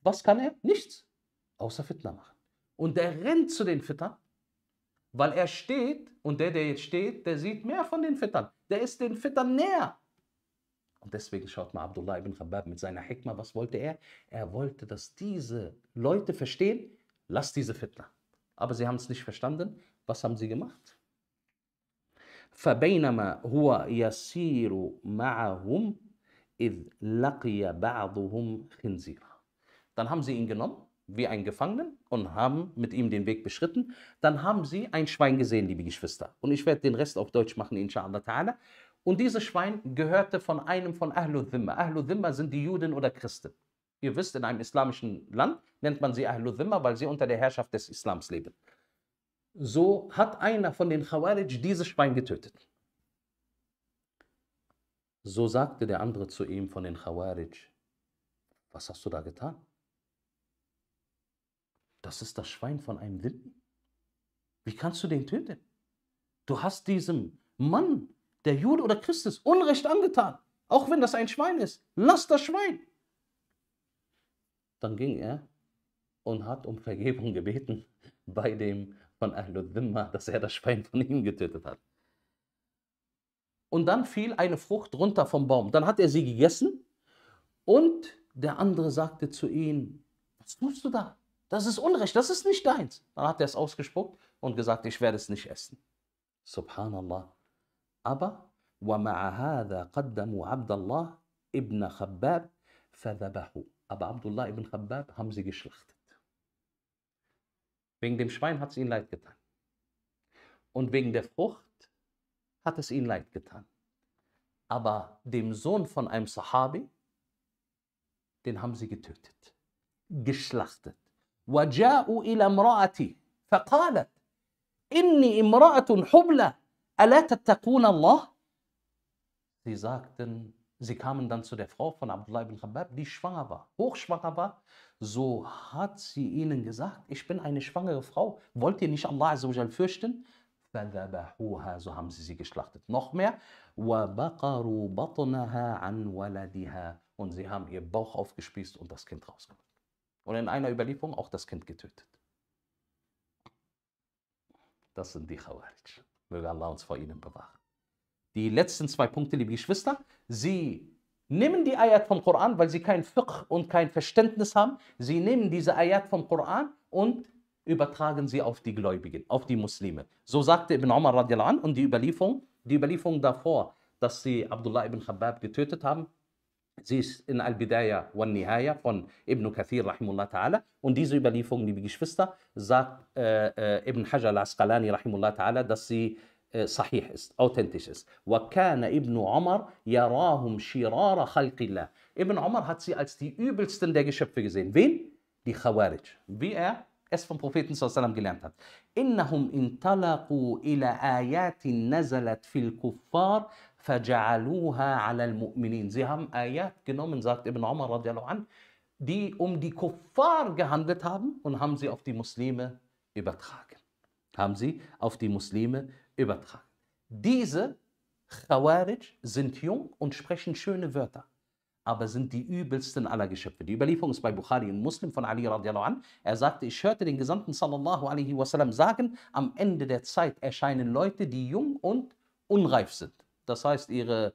Was kann er? Nichts, außer Fitna machen. Und er rennt zu den Fittern, weil er steht und der, der jetzt steht, der sieht mehr von den Fittern. Der ist den Fittern näher. Und deswegen schaut mal Abdullah ibn Khabbab mit seiner Hikma, was wollte er? Er wollte, dass diese Leute verstehen, lass diese Fitna. Aber sie haben es nicht verstanden. Was haben sie gemacht? فبينما هو يسير معهم إذ لقي بعضهم خنزيرا. Dann haben sie ihn genommen wie einen Gefangenen und haben mit ihm den Weg beschritten. Dann haben sie ein Schwein gesehen, liebe Geschwister. Und ich werde den Rest auf Deutsch machen, inshallah ta'ala. Und dieses Schwein gehörte von einem von Ahlu Dhimma. Ahlu Dhimma sind die Juden oder Christen. Ihr wisst, in einem islamischen Land nennt man sie Ahlu Dhimma, weil sie unter der Herrschaft des Islams leben so hat einer von den Khawarij dieses Schwein getötet. So sagte der andere zu ihm von den Khawarij, was hast du da getan? Das ist das Schwein von einem Wilden. Wie kannst du den töten? Du hast diesem Mann, der Jude oder Christus, Unrecht angetan, auch wenn das ein Schwein ist. Lass das Schwein! Dann ging er und hat um Vergebung gebeten bei dem von Ahlul Dhimma, dass er das Schwein von ihm getötet hat. Und dann fiel eine Frucht runter vom Baum. Dann hat er sie gegessen und der andere sagte zu ihm, was tust du da? Das ist Unrecht, das ist nicht deins. Dann hat er es ausgespuckt und gesagt, ich werde es nicht essen. Subhanallah. Aber, وَمَعَ هَذَا قَدَّمُوا عَبْدَ ibn Khabbab فَذَبَحُوا. Aber Abdullah ibn Khabbab haben sie geschlachtet. Wegen dem Schwein hat es ihnen leid getan. Und wegen der Frucht hat es ihnen leid getan. Aber dem Sohn von einem Sahabi, den haben sie getötet, geschlachtet. وجاءوا إلى امرأتي فقالت إني امرأة حبلى ألا تتقون الله? Sie sagten, Sie kamen dann zu der Frau von Abdullah ibn Khabbab, die schwanger war, hochschwanger war. So hat sie ihnen gesagt, ich bin eine schwangere Frau, wollt ihr nicht Allah Azzawajal fürchten? So haben sie sie geschlachtet. Noch mehr. Und sie haben ihr Bauch aufgespießt und das Kind rausgebracht. Und in einer Überlieferung auch das Kind getötet. Das sind die Khawarij. Möge Allah uns vor ihnen bewahren die letzten zwei Punkte, liebe Geschwister, sie nehmen die Ayat vom Koran, weil sie kein Fiqh und kein Verständnis haben. Sie nehmen diese Ayat vom Koran und übertragen sie auf die Gläubigen, auf die Muslime. So sagte Ibn Umar radiallahu an und die Überlieferung, die Überlieferung davor, dass sie Abdullah ibn Khabbab getötet haben, sie ist in Al-Bidayah wa Nihaya von Ibn Kathir rahimullah ta'ala und diese Überlieferung, liebe Geschwister, sagt äh, äh, Ibn Hajar al-Asqalani rahimullah ta'ala, dass sie صحيح äh, ist, authentisch ist. وَكَانَ ibn Umar يَرَاهُمْ شِرَارَ خَلْقِ اللَّهِ Ibn Umar hat sie als die übelsten der Geschöpfe gesehen. Wen? Die Khawarij. Wie er es vom Propheten sallam gelernt hat. إِنَّهُمْ انْطَلَقُوا إِلَى آيَاتٍ نَزَلَتْ فِي الْكُفَّارِ فَجَعَلُوهَا عَلَى الْمُؤْمِنِينَ Sie haben Ayat genommen, sagt Ibn Umar radiallahu an, die um die Kuffar gehandelt haben und haben sie auf die Muslime übertragen. Haben sie auf die Muslime übertragen übertragen. Diese Khawarij sind jung und sprechen schöne Wörter, aber sind die übelsten aller Geschöpfe. Die Überlieferung ist bei Bukhari und Muslim von Ali radiallahu an. Er sagte, ich hörte den Gesandten sallallahu alaihi wasallam sagen, am Ende der Zeit erscheinen Leute, die jung und unreif sind. Das heißt, ihre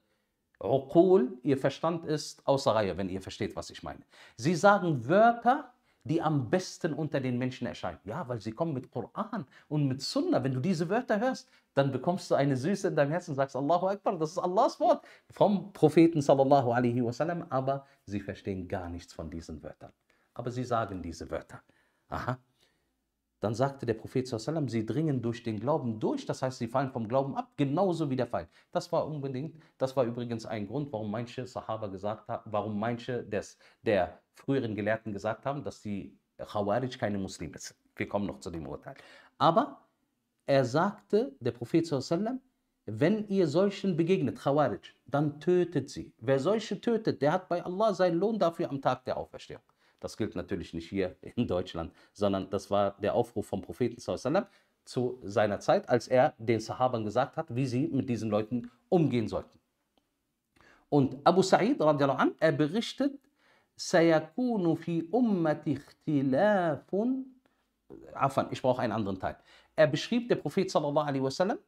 Uqul, ihr Verstand ist außer Reihe, wenn ihr versteht, was ich meine. Sie sagen Wörter, die am besten unter den Menschen erscheinen. Ja, weil sie kommen mit Koran und mit Sunna. Wenn du diese Wörter hörst, dann bekommst du eine Süße in deinem Herzen und sagst, Allahu Akbar, das ist Allahs Wort vom Propheten sallallahu alaihi wasallam. Aber sie verstehen gar nichts von diesen Wörtern. Aber sie sagen diese Wörter. Aha. Dann sagte der Prophet sallallahu sallam, sie dringen durch den Glauben durch, das heißt, sie fallen vom Glauben ab, genauso wie der Fall. Das war unbedingt, das war übrigens ein Grund, warum manche Sahaba gesagt haben, warum manche des, der früheren Gelehrten gesagt haben, dass die Khawarij keine Muslime sind. Wir kommen noch zu dem Urteil. Aber er sagte, der Prophet sallam, wenn ihr solchen begegnet, Khawarij, dann tötet sie. Wer solche tötet, der hat bei Allah seinen Lohn dafür am Tag der Auferstehung. Das gilt natürlich nicht hier in Deutschland, sondern das war der Aufruf vom Propheten sallam, zu seiner Zeit, als er den Sahabern gesagt hat, wie sie mit diesen Leuten umgehen sollten. Und Abu Sa'id, an, er berichtet, سيكون في أمتي اختلاف عفوا ich brauche einen anderen Teil. Er beschrieb, der Prophet sallallahu alaihi wasallam,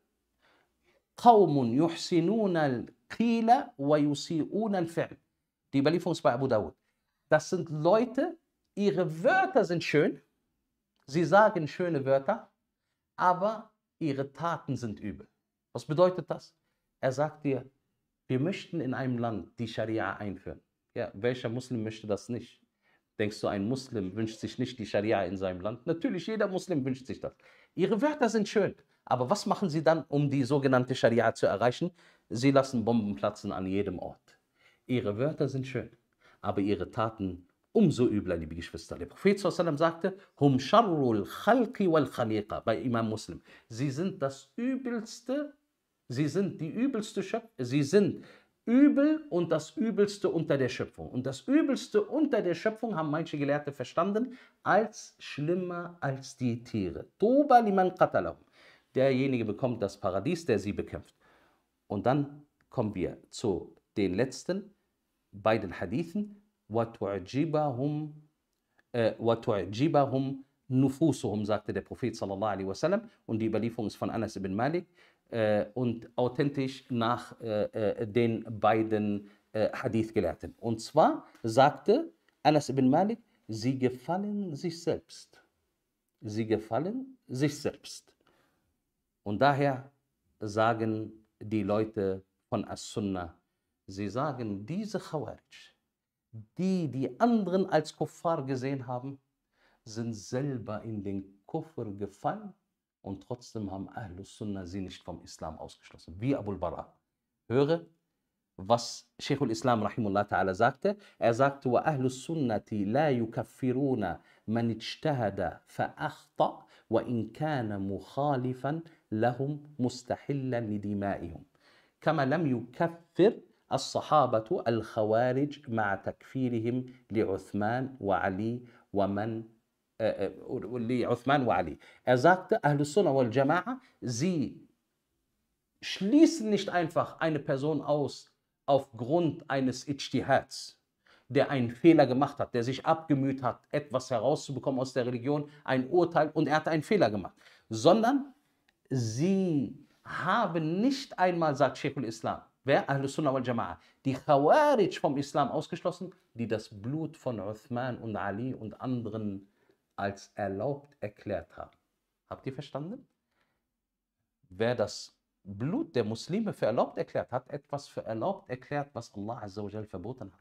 قوم يحسنون القيل ويسيئون الفعل. Die Überlieferung ist bei Abu Dawud. Das sind Leute, ihre Wörter sind schön, sie sagen schöne Wörter, aber ihre Taten sind übel. Was bedeutet das? Er sagt dir, wir möchten in einem Land die Scharia einführen. Ja, welcher Muslim möchte das nicht? Denkst du, ein Muslim wünscht sich nicht die Scharia in seinem Land? Natürlich, jeder Muslim wünscht sich das. Ihre Wörter sind schön, aber was machen sie dann, um die sogenannte Scharia zu erreichen? Sie lassen Bomben platzen an jedem Ort. Ihre Wörter sind schön, aber ihre Taten umso übler, liebe Geschwister. Der Prophet sagte, Hum sharrul khalqi wal khaliqa, bei Imam Muslim. Sie sind das übelste, sie sind die übelste Schöpfung, sie sind Übel und das Übelste unter der Schöpfung. Und das Übelste unter der Schöpfung haben manche Gelehrte verstanden als schlimmer als die Tiere. Toba liman qatalahum. Derjenige bekommt das Paradies, der sie bekämpft. Und dann kommen wir zu den letzten beiden Hadithen. وَتُعْجِبَهُمْ, äh, وَتُعْجِبَهُمْ sagte der Prophet sallallahu alaihi wasallam. Und die Überlieferung ist von Anas ibn Malik. Äh, und authentisch nach äh, äh, den beiden Hadith-Gelehrten. Und zwar sagte Anas ibn Malik, sie gefallen sich selbst. Sie gefallen sich selbst. Und daher sagen die Leute von As-Sunnah, sie sagen, diese Khawarij, die die anderen als Kuffar gesehen haben, sind selber in den Kuffer gefallen Und trotzdem haben Ahlus Sunnah sie nicht vom Islam ausgeschlossen. Wie Abu al Bara. Höre, was Sheikh al Islam Rahimullah Ta'ala sagte. Er sagte, wa Ahlus Sunnati la yukaffiruna man ijtahada fa'akhta wa in kana mukhalifan lahum mustahillan lidimaihum. كما لم يكفر الصحابة الخوارج مع تكفيرهم لعثمان وعلي ومن لعثمان وعلی. Er sagte, Ahlus Sunnah wal Jama'a, sie schließen nicht einfach eine Person aus aufgrund eines Ijtihads, der einen Fehler gemacht hat, der sich abgemüht hat, etwas herauszubekommen aus der Religion, ein Urteil und er hat einen Fehler gemacht, sondern sie haben nicht einmal, sagt Sheikhul Islam, wer? Ahlus Sunnah wal Jama'a, die Khawarij vom Islam ausgeschlossen, die das Blut von Uthman und Ali und anderen als erlaubt erklärt haben. Habt ihr verstanden? Wer das Blut der Muslime für erlaubt erklärt, hat etwas für erlaubt erklärt, was Allah Azzawajal verboten hat.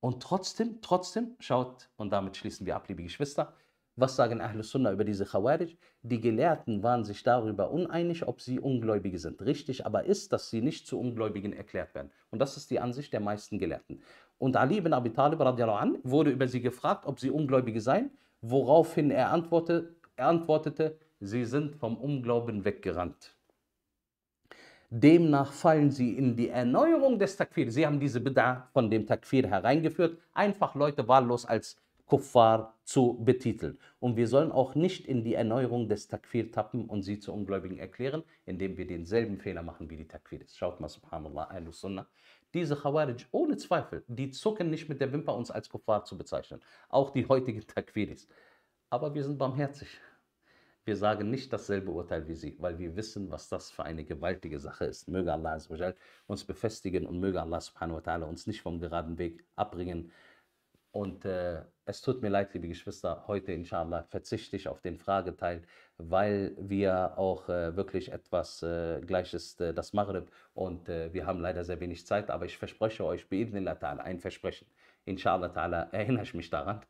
Und trotzdem, trotzdem, schaut, und damit schließen wir ab, liebe Geschwister, was sagen Ahlus Sunnah über diese Khawarij? Die Gelehrten waren sich darüber uneinig, ob sie Ungläubige sind. Richtig aber ist, dass sie nicht zu Ungläubigen erklärt werden. Und das ist die Ansicht der meisten Gelehrten. Und Ali ibn Abi Talib an, wurde über sie gefragt, ob sie Ungläubige seien, woraufhin er antwortete, er antwortete sie sind vom Unglauben weggerannt. Demnach fallen sie in die Erneuerung des Takfir. Sie haben diese Bid'a von dem Takfir hereingeführt, einfach Leute wahllos als Kuffar zu betiteln. Und wir sollen auch nicht in die Erneuerung des Takfir tappen und sie zu Ungläubigen erklären, indem wir denselben Fehler machen wie die Takfir. Schaut mal, subhanallah, Ahlus Sunnah diese Khawarij, ohne Zweifel, die zucken nicht mit der Wimper, uns als Kuffar zu bezeichnen. Auch die heutigen Takfiris. Aber wir sind barmherzig. Wir sagen nicht dasselbe Urteil wie sie, weil wir wissen, was das für eine gewaltige Sache ist. Möge Allah uns befestigen und möge Allah uns nicht vom geraden Weg abbringen. Und äh, es tut mir leid, liebe Geschwister, heute inshallah verzichte ich auf den Frageteil, weil wir auch äh, wirklich etwas äh, gleich äh, das Maghrib und äh, wir haben leider sehr wenig Zeit, aber ich verspreche euch, ein Versprechen. Inshallah ta'ala erinnere ich mich daran.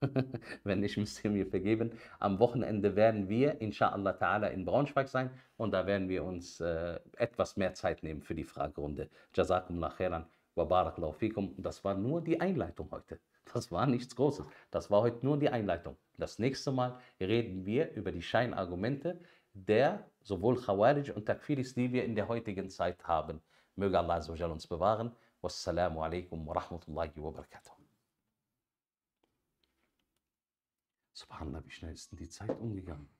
Wenn nicht, müsst ihr mir vergeben. Am Wochenende werden wir, inshallah ta'ala, in Braunschweig sein und da werden wir uns äh, etwas mehr Zeit nehmen für die Fragerunde. Jazakumullah khairan. Wabarakallahu fikum. Das war nur die Einleitung heute. Das war nichts Großes. Das war heute nur die Einleitung. Das nächste Mal reden wir über die Scheinargumente der sowohl Khawarij und Takfiris, die wir in der heutigen Zeit haben. Möge Allah uns bewahren. Wassalamu alaikum wa rahmatullahi wa barakatuh. Subhanallah, wie schnell ist denn die Zeit umgegangen?